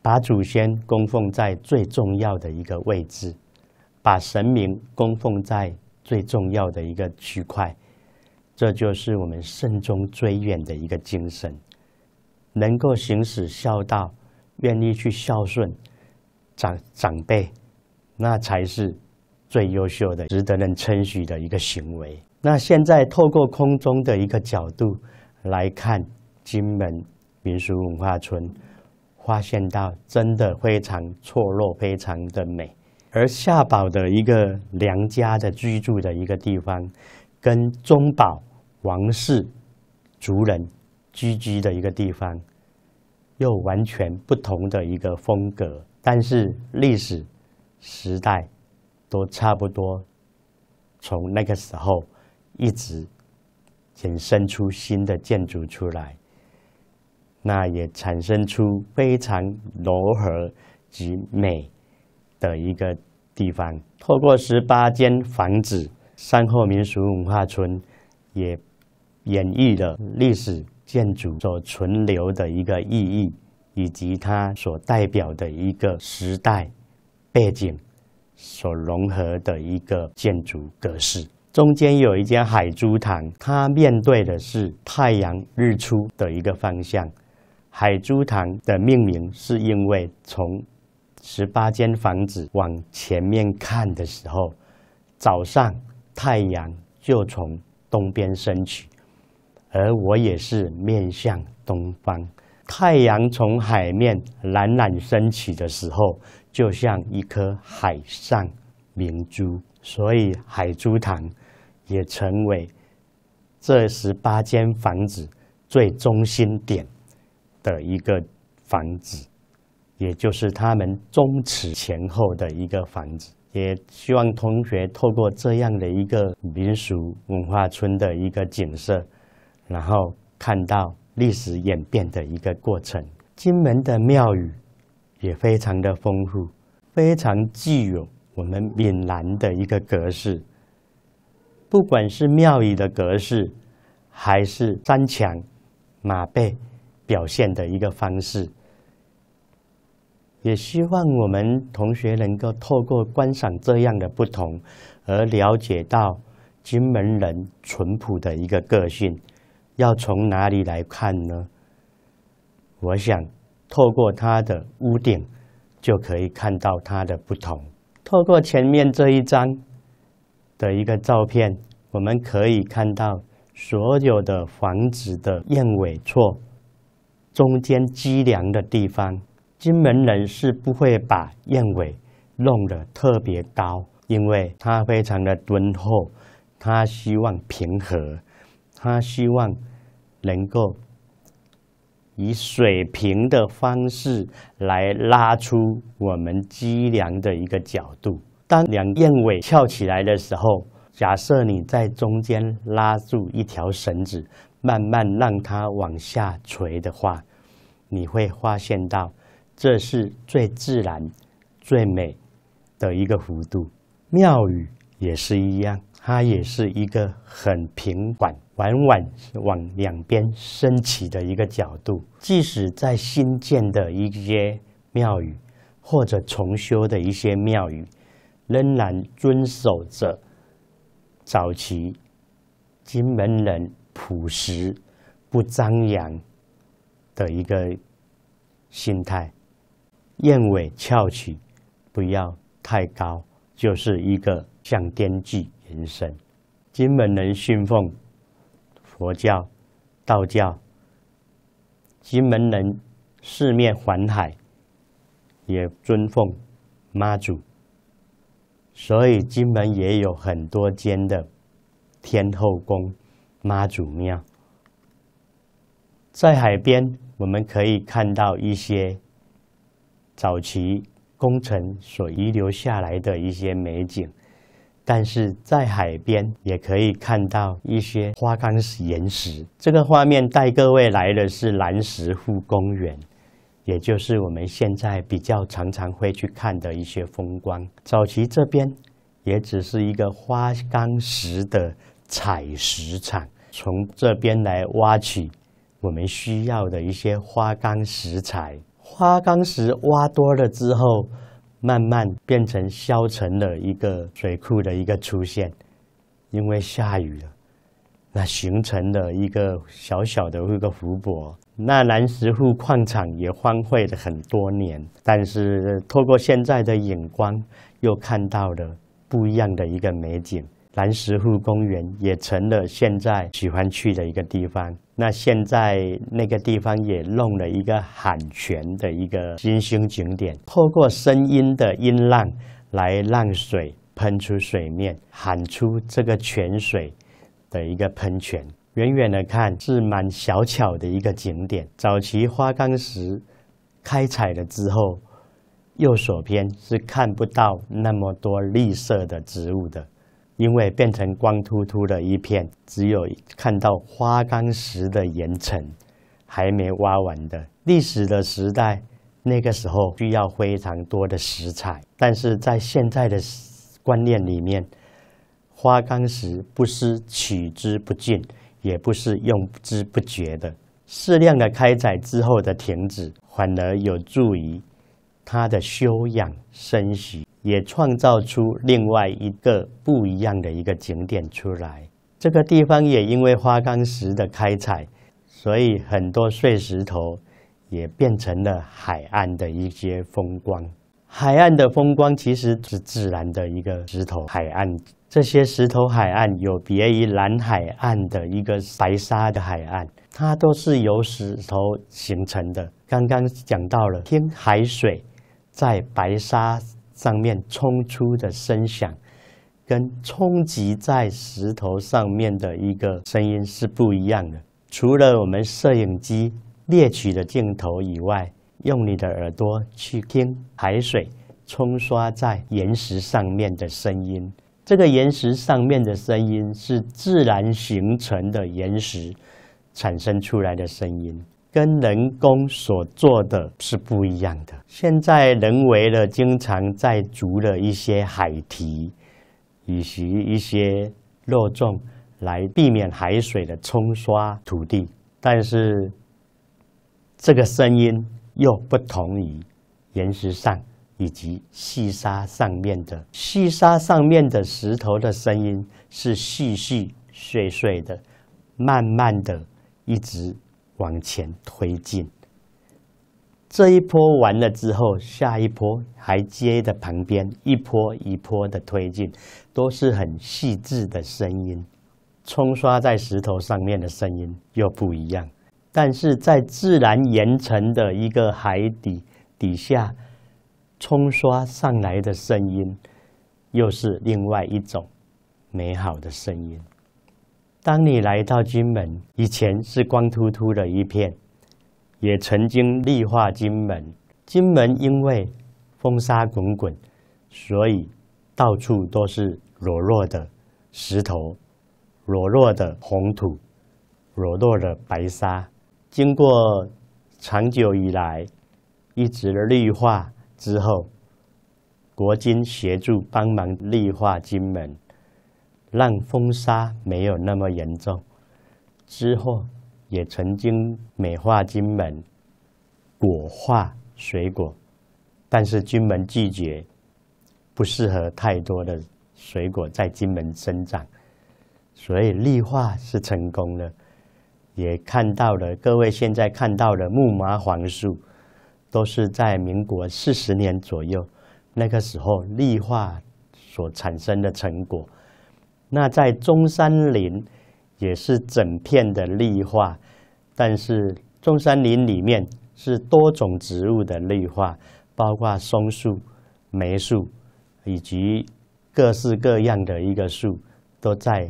把祖先供奉在最重要的一个位置，把神明供奉在。最重要的一个区块，这就是我们慎终追远的一个精神，能够行使孝道，愿意去孝顺长长辈，那才是最优秀的、值得人称许的一个行为。那现在透过空中的一个角度来看金门民俗文化村，发现到真的非常错落，非常的美。而夏堡的一个良家的居住的一个地方，跟中堡王室族人居居的一个地方，又完全不同的一个风格。但是历史时代都差不多，从那个时候一直衍生出新的建筑出来，那也产生出非常柔和及美。的一个地方，透过十八间房子，山后民俗文化村也演绎了历史建筑所存留的一个意义，以及它所代表的一个时代背景所融合的一个建筑格式。中间有一间海珠堂，它面对的是太阳日出的一个方向。海珠堂的命名是因为从。十八间房子往前面看的时候，早上太阳就从东边升起，而我也是面向东方。太阳从海面冉冉升起的时候，就像一颗海上明珠，所以海珠塘也成为这十八间房子最中心点的一个房子。也就是他们宗祠前后的一个房子，也希望同学透过这样的一个民俗文化村的一个景色，然后看到历史演变的一个过程。金门的庙宇也非常的丰富，非常具有我们闽南的一个格式。不管是庙宇的格式，还是三墙马背表现的一个方式。也希望我们同学能够透过观赏这样的不同，而了解到金门人淳朴的一个个性。要从哪里来看呢？我想，透过他的屋顶，就可以看到他的不同。透过前面这一张的一个照片，我们可以看到所有的房子的燕尾厝中间脊梁的地方。金门人是不会把燕尾弄得特别高，因为他非常的敦厚，他希望平和，他希望能够以水平的方式来拉出我们脊梁的一个角度。当两燕尾翘起来的时候，假设你在中间拉住一条绳子，慢慢让它往下垂的话，你会发现到。这是最自然、最美的一个弧度。庙宇也是一样，它也是一个很平缓、缓缓往两边升起的一个角度。即使在新建的一些庙宇，或者重修的一些庙宇，仍然遵守着早期金门人朴实、不张扬的一个心态。燕尾翘起，不要太高，就是一个向天际延伸。金门人信奉佛教、道教。金门人四面环海，也尊奉妈祖，所以金门也有很多间的天后宫、妈祖庙。在海边，我们可以看到一些。早期工程所遗留下来的一些美景，但是在海边也可以看到一些花岗石岩石。这个画面带各位来的是蓝石湖公园，也就是我们现在比较常常会去看的一些风光。早期这边也只是一个花岗石的采石场，从这边来挖取我们需要的一些花岗石材。花岗石挖多了之后，慢慢变成消沉的一个水库的一个出现，因为下雨了，那形成了一个小小的一个湖泊。那南石湖矿场也荒废了很多年，但是透过现在的眼光，又看到了不一样的一个美景。蓝石湖公园也成了现在喜欢去的一个地方。那现在那个地方也弄了一个喊泉的一个新兴景点，透过声音的音浪来让水喷出水面，喊出这个泉水的一个喷泉。远远的看是蛮小巧的一个景点。早期花岗石开采了之后，右手边是看不到那么多绿色的植物的。因为变成光秃秃的一片，只有看到花岗石的岩层还没挖完的。历史的时代，那个时候需要非常多的石材，但是在现在的观念里面，花岗石不是取之不尽，也不是用之不绝的。适量的开采之后的停止，反而有助于它的休养生息。也创造出另外一个不一样的一个景点出来。这个地方也因为花岗石的开采，所以很多碎石头也变成了海岸的一些风光。海岸的风光其实是自然的一个石头海岸。这些石头海岸有别于蓝海岸的一个白沙的海岸，它都是由石头形成的。刚刚讲到了，听海水在白沙。上面冲出的声响，跟冲击在石头上面的一个声音是不一样的。除了我们摄影机猎取的镜头以外，用你的耳朵去听海水冲刷在岩石上面的声音。这个岩石上面的声音是自然形成的岩石产生出来的声音。跟人工所做的是不一样的。现在人为的经常在筑了一些海堤，以及一些肉粽，来避免海水的冲刷土地。但是这个声音又不同于岩石上以及细沙上面的。细沙上面的石头的声音是细细碎碎的，慢慢的一直。往前推进，这一波完了之后，下一波还接着旁边一波一波的推进，都是很细致的声音，冲刷在石头上面的声音又不一样。但是在自然岩层的一个海底底下冲刷上来的声音，又是另外一种美好的声音。当你来到金门，以前是光秃秃的一片，也曾经绿化金门。金门因为风沙滚滚，所以到处都是裸露的石头、裸露的红土、裸露的白沙。经过长久以来一直的绿化之后，国军协助帮忙绿化金门。让风沙没有那么严重。之后也曾经美化金门果化水果，但是金门拒绝不适合太多的水果在金门生长，所以绿化是成功的，也看到了各位现在看到的木麻黄树，都是在民国四十年左右那个时候绿化所产生的成果。那在中山林，也是整片的绿化，但是中山林里面是多种植物的绿化，包括松树、梅树以及各式各样的一个树都在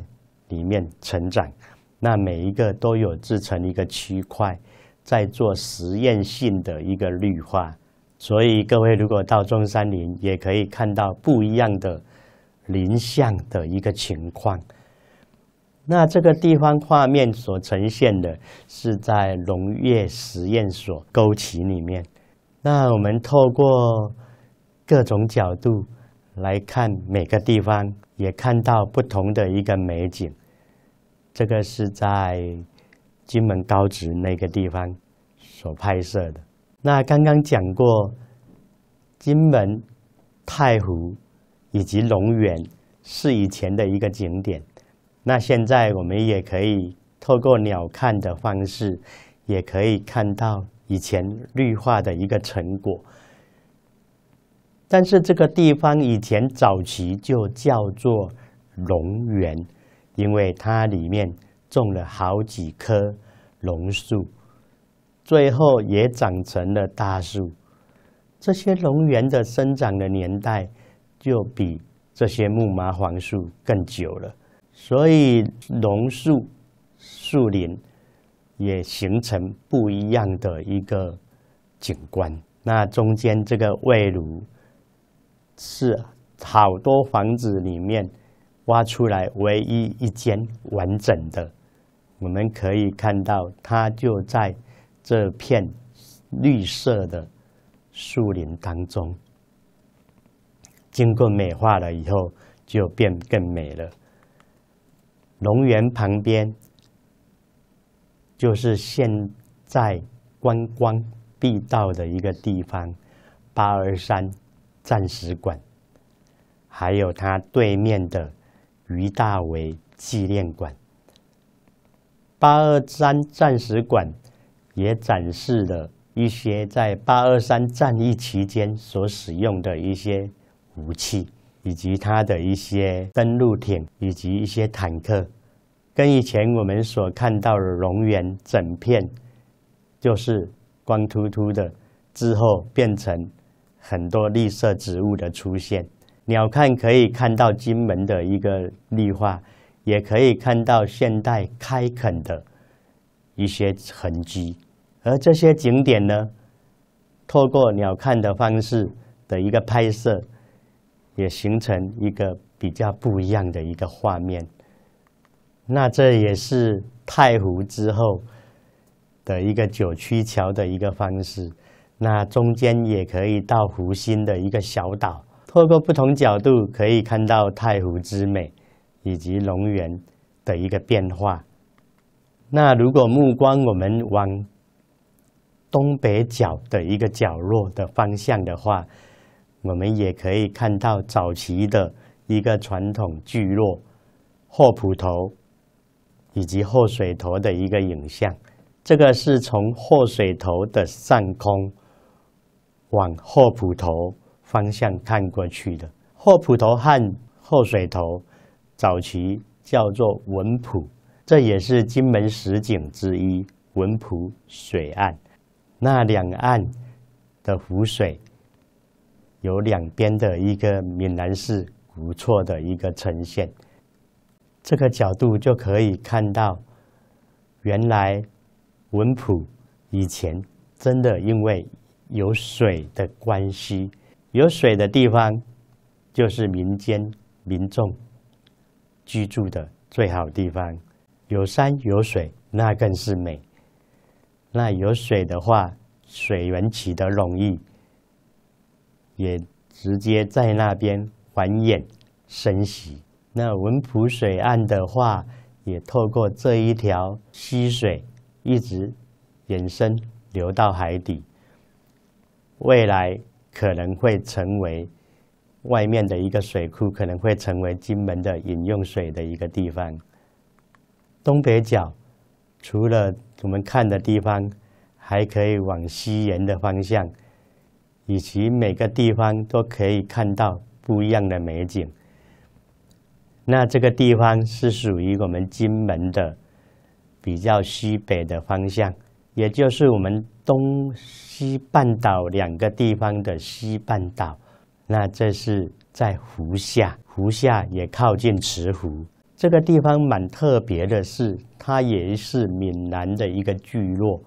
里面成长。那每一个都有制成一个区块，在做实验性的一个绿化，所以各位如果到中山林，也可以看到不一样的。林相的一个情况。那这个地方画面所呈现的是在农业实验所沟渠里面。那我们透过各种角度来看每个地方，也看到不同的一个美景。这个是在金门高职那个地方所拍摄的。那刚刚讲过金门太湖。以及龙园是以前的一个景点，那现在我们也可以透过鸟瞰的方式，也可以看到以前绿化的一个成果。但是这个地方以前早期就叫做龙园，因为它里面种了好几棵榕树，最后也长成了大树。这些龙园的生长的年代。就比这些木麻黄树更久了，所以榕树树林也形成不一样的一个景观。那中间这个卫炉是好多房子里面挖出来唯一一间完整的，我们可以看到它就在这片绿色的树林当中。经过美化了以后，就变更美了。龙园旁边就是现在观光必到的一个地方——八二三战时馆，还有它对面的于大为纪念馆。八二三战时馆也展示了一些在八二三战役期间所使用的一些。武器以及它的一些登陆艇以及一些坦克，跟以前我们所看到的龙园整片，就是光秃秃的，之后变成很多绿色植物的出现。鸟瞰可以看到金门的一个绿化，也可以看到现代开垦的一些痕迹。而这些景点呢，透过鸟瞰的方式的一个拍摄。也形成一个比较不一样的一个画面，那这也是太湖之后的一个九曲桥的一个方式。那中间也可以到湖心的一个小岛，透过不同角度可以看到太湖之美以及龙源的一个变化。那如果目光我们往东北角的一个角落的方向的话。我们也可以看到早期的一个传统聚落——霍普头，以及霍水头的一个影像。这个是从霍水头的上空往霍普头方向看过去的。霍普头和霍水头早期叫做文浦，这也是金门十景之一——文浦水岸。那两岸的湖水。有两边的一个闽南式古厝的一个呈现，这个角度就可以看到，原来文普以前真的因为有水的关系，有水的地方就是民间民众居住的最好地方。有山有水那更是美，那有水的话，水源取得容易。也直接在那边繁衍生息。那文浦水岸的话，也透过这一条溪水一直延伸流到海底。未来可能会成为外面的一个水库，可能会成为金门的饮用水的一个地方。东北角除了我们看的地方，还可以往西延的方向。以及每个地方都可以看到不一样的美景。那这个地方是属于我们金门的比较西北的方向，也就是我们东西半岛两个地方的西半岛。那这是在湖下，湖下也靠近池湖。这个地方蛮特别的是，它也是闽南的一个聚落，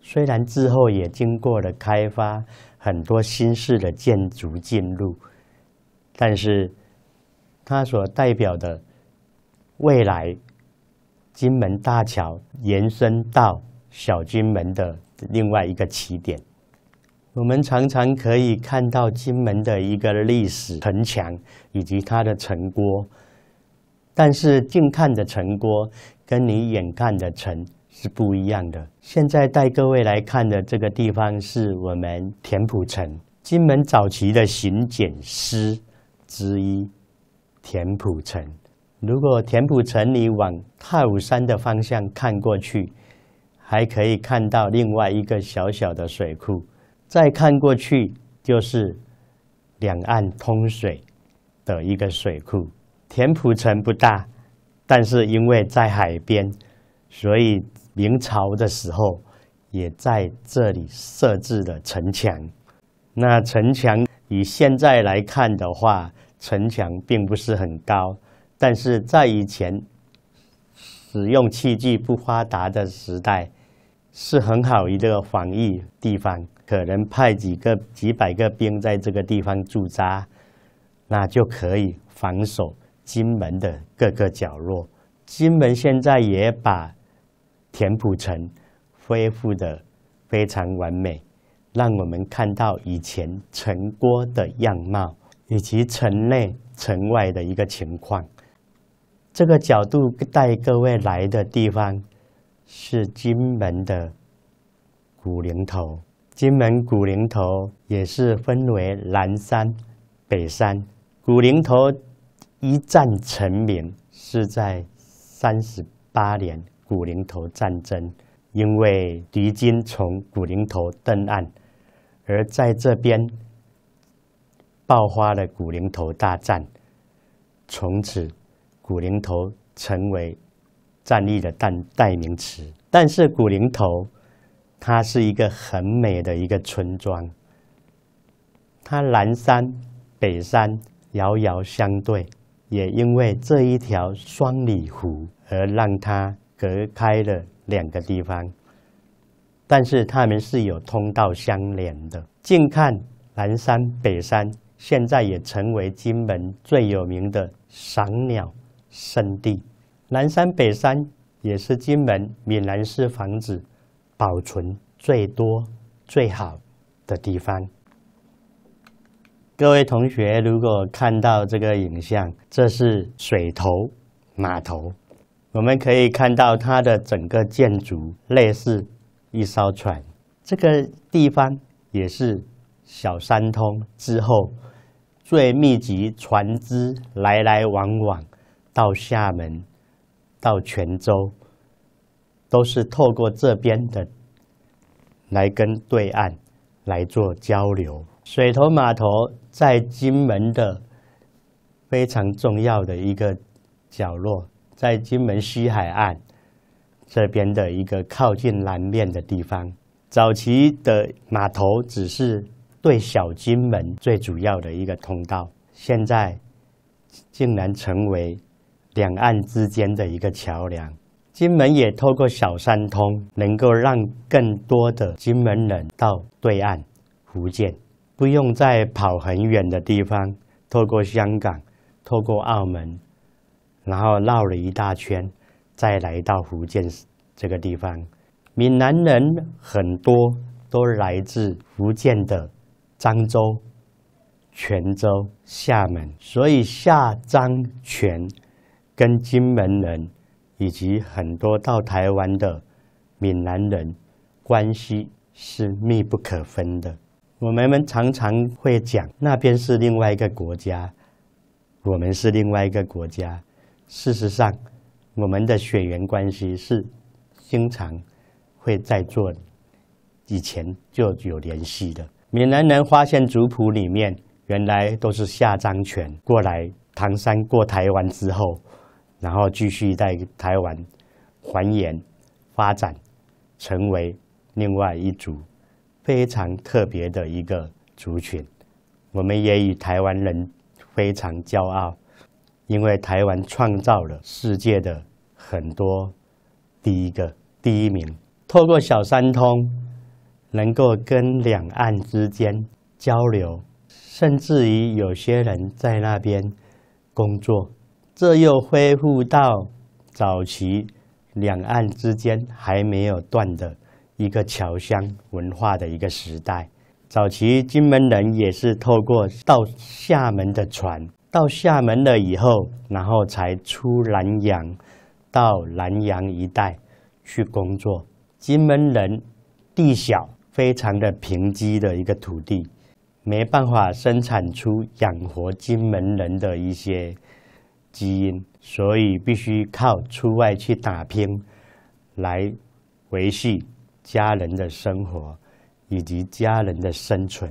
虽然之后也经过了开发。很多新式的建筑进入，但是它所代表的未来，金门大桥延伸到小金门的另外一个起点。我们常常可以看到金门的一个历史城墙以及它的城郭，但是近看的城郭跟你远看的城。是不一样的。现在带各位来看的这个地方是我们田埔城，金门早期的巡检司之一。田埔城，如果田埔城里往太武山的方向看过去，还可以看到另外一个小小的水库。再看过去就是两岸通水的一个水库。田埔城不大，但是因为在海边，所以。明朝的时候，也在这里设置了城墙。那城墙以现在来看的话，城墙并不是很高，但是在以前使用器具不发达的时代，是很好一个防御地方。可能派几个几百个兵在这个地方驻扎，那就可以防守金门的各个角落。金门现在也把。田埔城恢复的非常完美，让我们看到以前城郭的样貌，以及城内城外的一个情况。这个角度带各位来的地方是金门的古灵头。金门古灵头也是分为南山、北山。古灵头一战成名是在三十八年。古林头战争，因为敌军从古林头登岸，而在这边爆发了古林头大战。从此，古林头成为战役的代代名词。但是，古林头它是一个很美的一个村庄，它南山北山遥遥相对，也因为这一条双里湖而让它。隔开了两个地方，但是它们是有通道相连的。近看南山、北山，现在也成为金门最有名的赏鸟圣地。南山、北山也是金门闽南式房子保存最多、最好的地方。各位同学，如果看到这个影像，这是水头码头。我们可以看到它的整个建筑类似一艘船。这个地方也是小三通之后最密集船只来来往往到厦门、到泉州，都是透过这边的来跟对岸来做交流。水头码头在金门的非常重要的一个角落。在金门西海岸这边的一个靠近南面的地方，早期的码头只是对小金门最主要的一个通道。现在竟然成为两岸之间的一个桥梁。金门也透过小三通，能够让更多的金门人到对岸福建，不用再跑很远的地方，透过香港，透过澳门。然后绕了一大圈，再来到福建这个地方，闽南人很多都来自福建的漳州、泉州、厦门，所以厦漳泉跟金门人以及很多到台湾的闽南人关系是密不可分的。我们常常会讲，那边是另外一个国家，我们是另外一个国家。事实上，我们的血缘关系是经常会在做，以前就有联系的。闽南人发现族谱里面，原来都是夏漳泉过来，唐山过台湾之后，然后继续在台湾繁衍发展，成为另外一组非常特别的一个族群。我们也与台湾人非常骄傲。因为台湾创造了世界的很多第一个第一名，透过小三通能够跟两岸之间交流，甚至于有些人在那边工作，这又恢复到早期两岸之间还没有断的一个侨乡文化的一个时代。早期金门人也是透过到厦门的船。到厦门了以后，然后才出南洋，到南洋一带去工作。金门人地小，非常的贫瘠的一个土地，没办法生产出养活金门人的一些基因，所以必须靠出外去打拼来维系家人的生活以及家人的生存。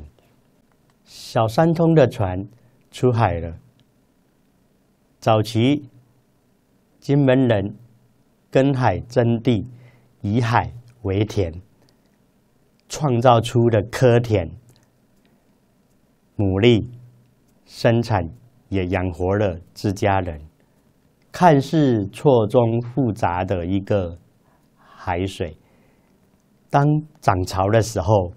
小三通的船出海了。早期，金门人耕海争地，以海为田，创造出的科田、牡蛎生产，也养活了自家人。看似错综复杂的一个海水，当涨潮的时候，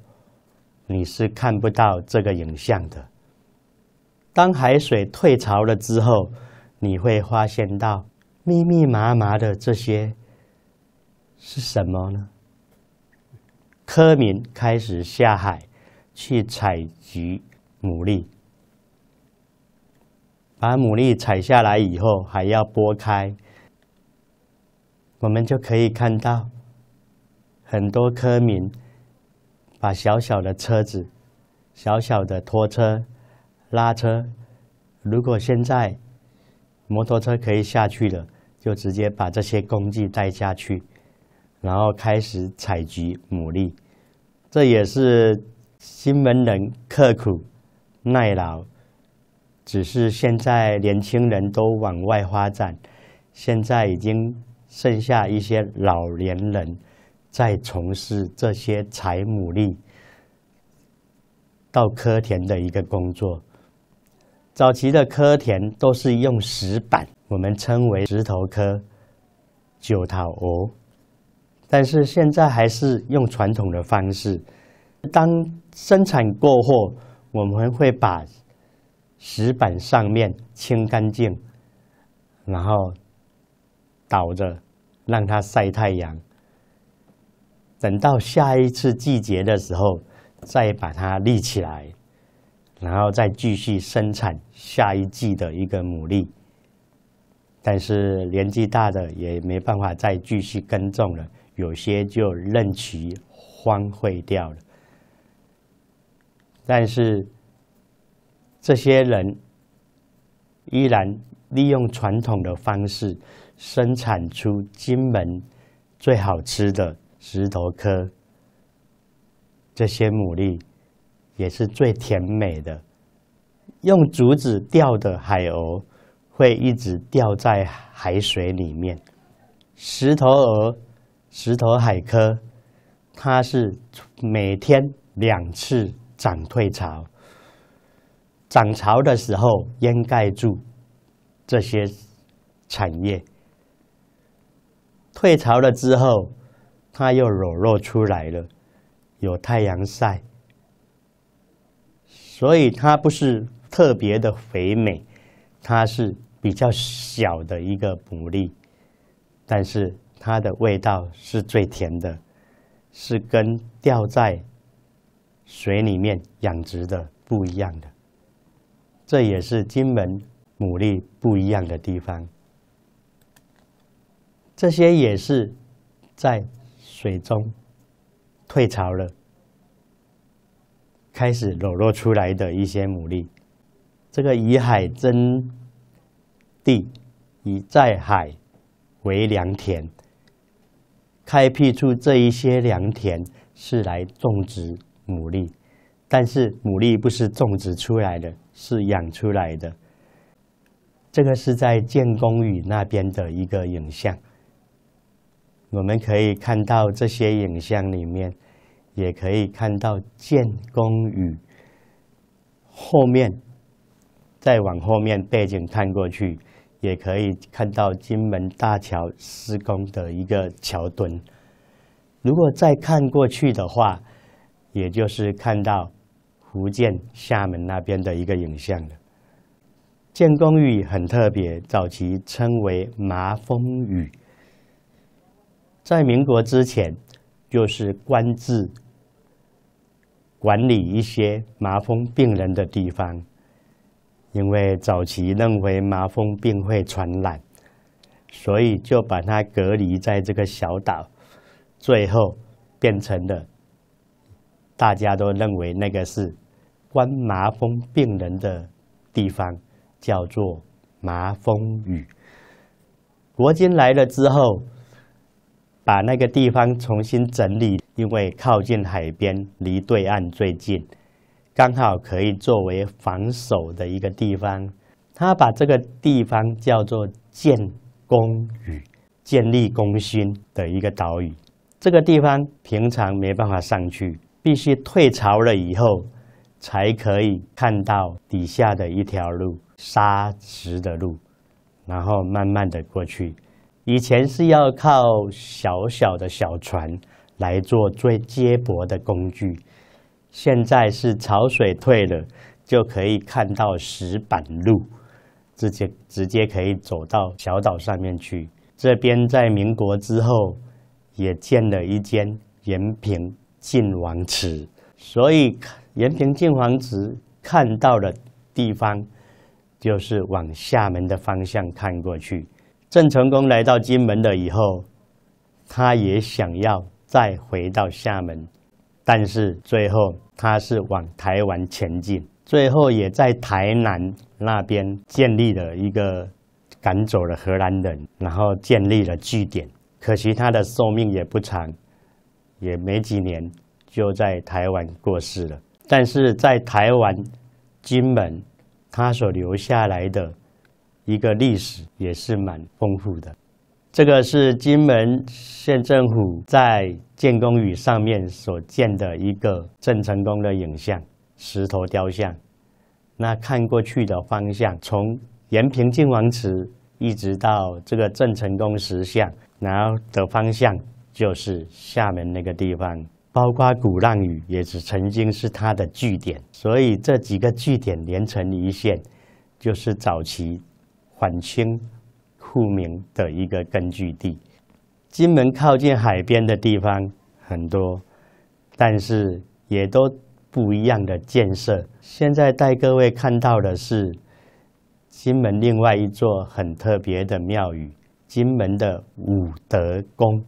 你是看不到这个影像的；当海水退潮了之后，你会发现到密密麻麻的这些是什么呢？科民开始下海去采集牡蛎，把牡蛎采下来以后还要剥开，我们就可以看到很多科民把小小的车子、小小的拖车拉车，如果现在。摩托车可以下去了，就直接把这些工具带下去，然后开始采集牡蛎。这也是新闻人刻苦耐劳。只是现在年轻人都往外发展，现在已经剩下一些老年人在从事这些采牡蛎到科田的一个工作。早期的科田都是用石板，我们称为石头科、九桃鹅。但是现在还是用传统的方式。当生产过后，我们会把石板上面清干净，然后倒着让它晒太阳，等到下一次季节的时候再把它立起来。然后再继续生产下一季的一个牡蛎，但是年纪大的也没办法再继续耕种了，有些就任其荒废掉了。但是这些人依然利用传统的方式，生产出金门最好吃的石头科这些牡蛎。也是最甜美的。用竹子钓的海鸥，会一直钓在海水里面。石头鹅、石头海科，它是每天两次涨退潮。涨潮的时候，掩盖住这些产业；退潮了之后，它又裸露出来了，有太阳晒。所以它不是特别的肥美，它是比较小的一个牡蛎，但是它的味道是最甜的，是跟掉在水里面养殖的不一样的，这也是金门牡蛎不一样的地方。这些也是在水中退潮了。开始裸露出来的一些牡蛎，这个以海争地，以在海为良田，开辟出这一些良田是来种植牡蛎，但是牡蛎不是种植出来的，是养出来的。这个是在建功屿那边的一个影像，我们可以看到这些影像里面。也可以看到建工雨后面，再往后面背景看过去，也可以看到金门大桥施工的一个桥墩。如果再看过去的话，也就是看到福建厦门那边的一个影像了。建工屿很特别，早期称为麻风屿。在民国之前就是官制。管理一些麻风病人的地方，因为早期认为麻风病会传染，所以就把它隔离在这个小岛，最后变成了大家都认为那个是关麻风病人的地方，叫做麻风屿。国军来了之后，把那个地方重新整理。因为靠近海边，离对岸最近，刚好可以作为防守的一个地方。他把这个地方叫做建功屿，建立功勋的一个岛屿。这个地方平常没办法上去，必须退潮了以后，才可以看到底下的一条路，沙石的路，然后慢慢的过去。以前是要靠小小的小船。来做最接驳的工具。现在是潮水退了，就可以看到石板路，直接直接可以走到小岛上面去。这边在民国之后也建了一间延平晋王祠，所以延平晋王祠看到的地方就是往厦门的方向看过去。郑成功来到金门了以后，他也想要。再回到厦门，但是最后他是往台湾前进，最后也在台南那边建立了一个，赶走了荷兰人，然后建立了据点。可惜他的寿命也不长，也没几年就在台湾过世了。但是在台湾、金门，他所留下来的，一个历史也是蛮丰富的。这个是金门县政府在建功屿上面所建的一个郑成功的影像石头雕像。那看过去的方向，从延平靖王祠一直到这个郑成功石像，然后的方向就是厦门那个地方，包括鼓浪屿也是曾经是它的据点。所以这几个据点连成一线，就是早期，反清。故名的一个根据地，金门靠近海边的地方很多，但是也都不一样的建设。现在带各位看到的是金门另外一座很特别的庙宇——金门的武德宫，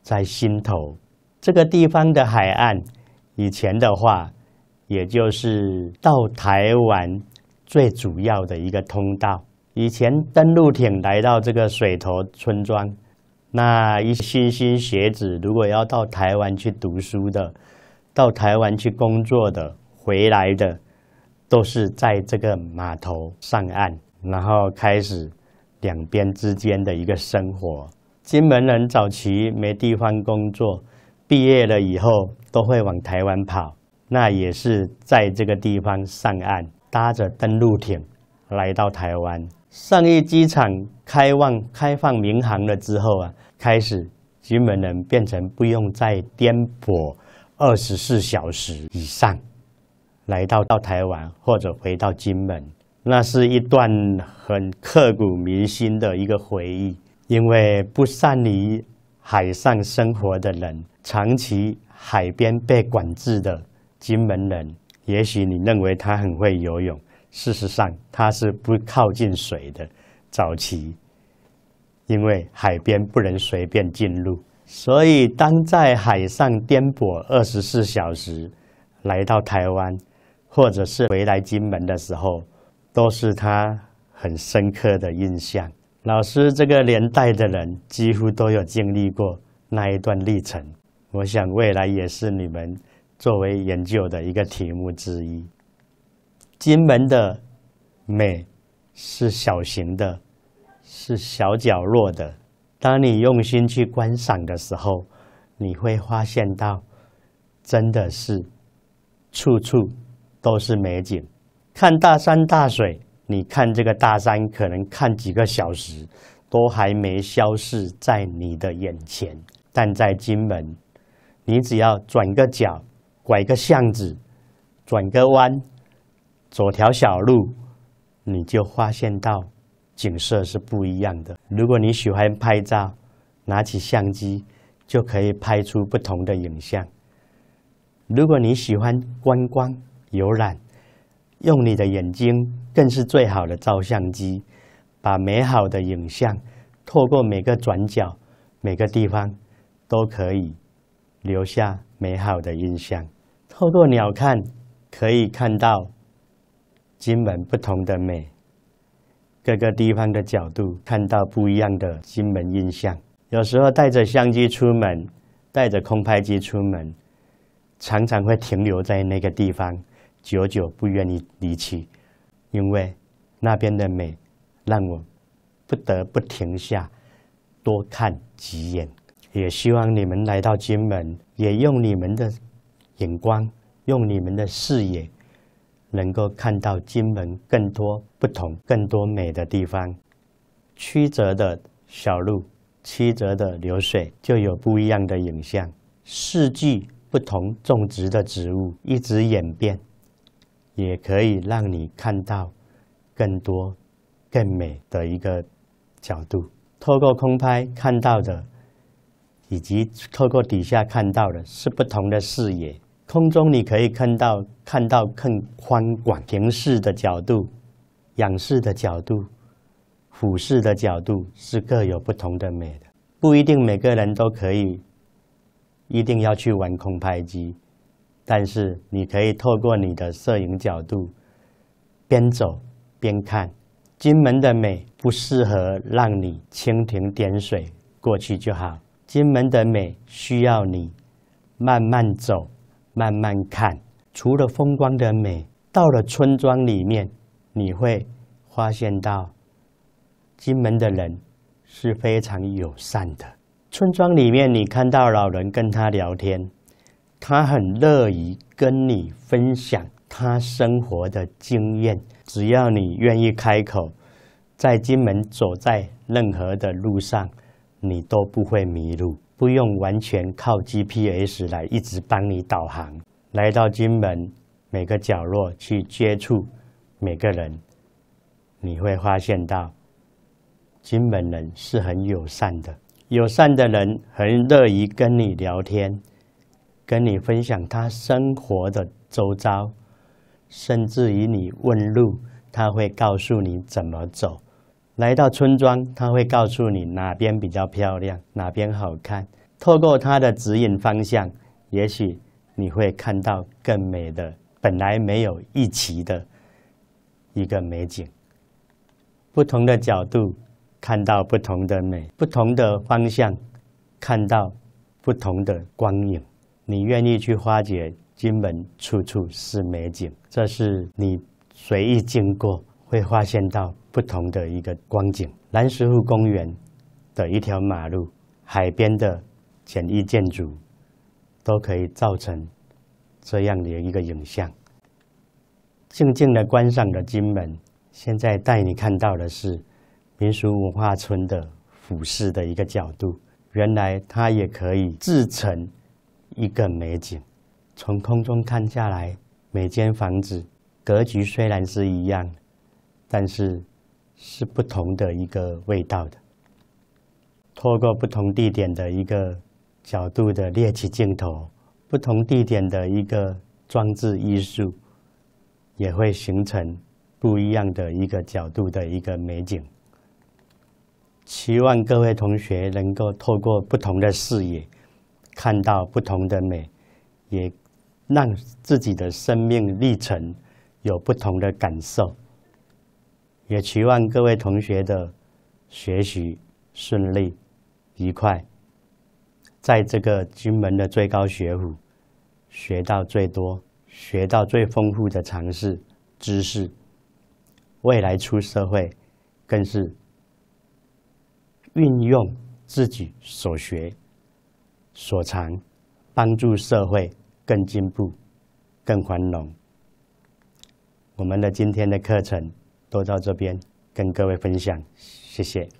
在心头这个地方的海岸，以前的话，也就是到台湾最主要的一个通道。以前登陆艇来到这个水头村庄，那一些新学子如果要到台湾去读书的，到台湾去工作的回来的，都是在这个码头上岸，然后开始两边之间的一个生活。金门人早期没地方工作，毕业了以后都会往台湾跑，那也是在这个地方上岸，搭着登陆艇来到台湾。上一机场开放开放民航了之后啊，开始金门人变成不用再颠簸二十四小时以上，来到到台湾或者回到金门，那是一段很刻骨铭心的一个回忆。因为不善于海上生活的人，长期海边被管制的金门人，也许你认为他很会游泳。事实上，它是不靠近水的早期，因为海边不能随便进入。所以，当在海上颠簸二十四小时，来到台湾，或者是回来金门的时候，都是他很深刻的印象。老师这个年代的人几乎都有经历过那一段历程，我想未来也是你们作为研究的一个题目之一。金门的美是小型的，是小角落的。当你用心去观赏的时候，你会发现到，真的是处处都是美景。看大山大水，你看这个大山，可能看几个小时，都还没消逝在你的眼前。但在金门，你只要转个角、拐个巷子、转个弯。走条小路，你就发现到景色是不一样的。如果你喜欢拍照，拿起相机就可以拍出不同的影像。如果你喜欢观光游览，用你的眼睛更是最好的照相机，把美好的影像透过每个转角、每个地方都可以留下美好的印象。透过鸟看，可以看到。金门不同的美，各个地方的角度看到不一样的金门印象。有时候带着相机出门，带着空拍机出门，常常会停留在那个地方，久久不愿意离去，因为那边的美让我不得不停下，多看几眼。也希望你们来到金门，也用你们的眼光，用你们的视野。能够看到金门更多不同、更多美的地方，曲折的小路、曲折的流水，就有不一样的影像。四季不同种植的植物一直演变，也可以让你看到更多、更美的一个角度。透过空拍看到的，以及透过底下看到的，是不同的视野。空中你可以看到，看到更宽广、平视的角度、仰视的角度、俯视的角度是各有不同的美的。不一定每个人都可以，一定要去玩空拍机，但是你可以透过你的摄影角度，边走边看。金门的美不适合让你蜻蜓点水过去就好，金门的美需要你慢慢走。慢慢看，除了风光的美，到了村庄里面，你会发现到，金门的人是非常友善的。村庄里面，你看到老人跟他聊天，他很乐意跟你分享他生活的经验。只要你愿意开口，在金门走在任何的路上，你都不会迷路。不用完全靠 GPS 来一直帮你导航，来到金门每个角落去接触每个人，你会发现到金门人是很友善的，友善的人很乐意跟你聊天，跟你分享他生活的周遭，甚至于你问路，他会告诉你怎么走。来到村庄，他会告诉你哪边比较漂亮，哪边好看。透过他的指引方向，也许你会看到更美的本来没有一起的一个美景。不同的角度看到不同的美，不同的方向看到不同的光影。你愿意去花解“金门处处是美景”，这是你随意经过会发现到。不同的一个光景，蓝石湖公园的一条马路，海边的简易建筑，都可以造成这样的一个影像。静静的观赏着金门，现在带你看到的是民俗文化村的俯视的一个角度。原来它也可以自成一个美景。从空中看下来，每间房子格局虽然是一样，但是。是不同的一个味道的。透过不同地点的一个角度的猎奇镜头，不同地点的一个装置艺术，也会形成不一样的一个角度的一个美景。期望各位同学能够透过不同的视野，看到不同的美，也让自己的生命历程有不同的感受。也期望各位同学的学习顺利、愉快，在这个金门的最高学府学到最多、学到最丰富的常识、知识，未来出社会更是运用自己所学、所长，帮助社会更进步、更繁荣。我们的今天的课程。都到这边跟各位分享，谢谢。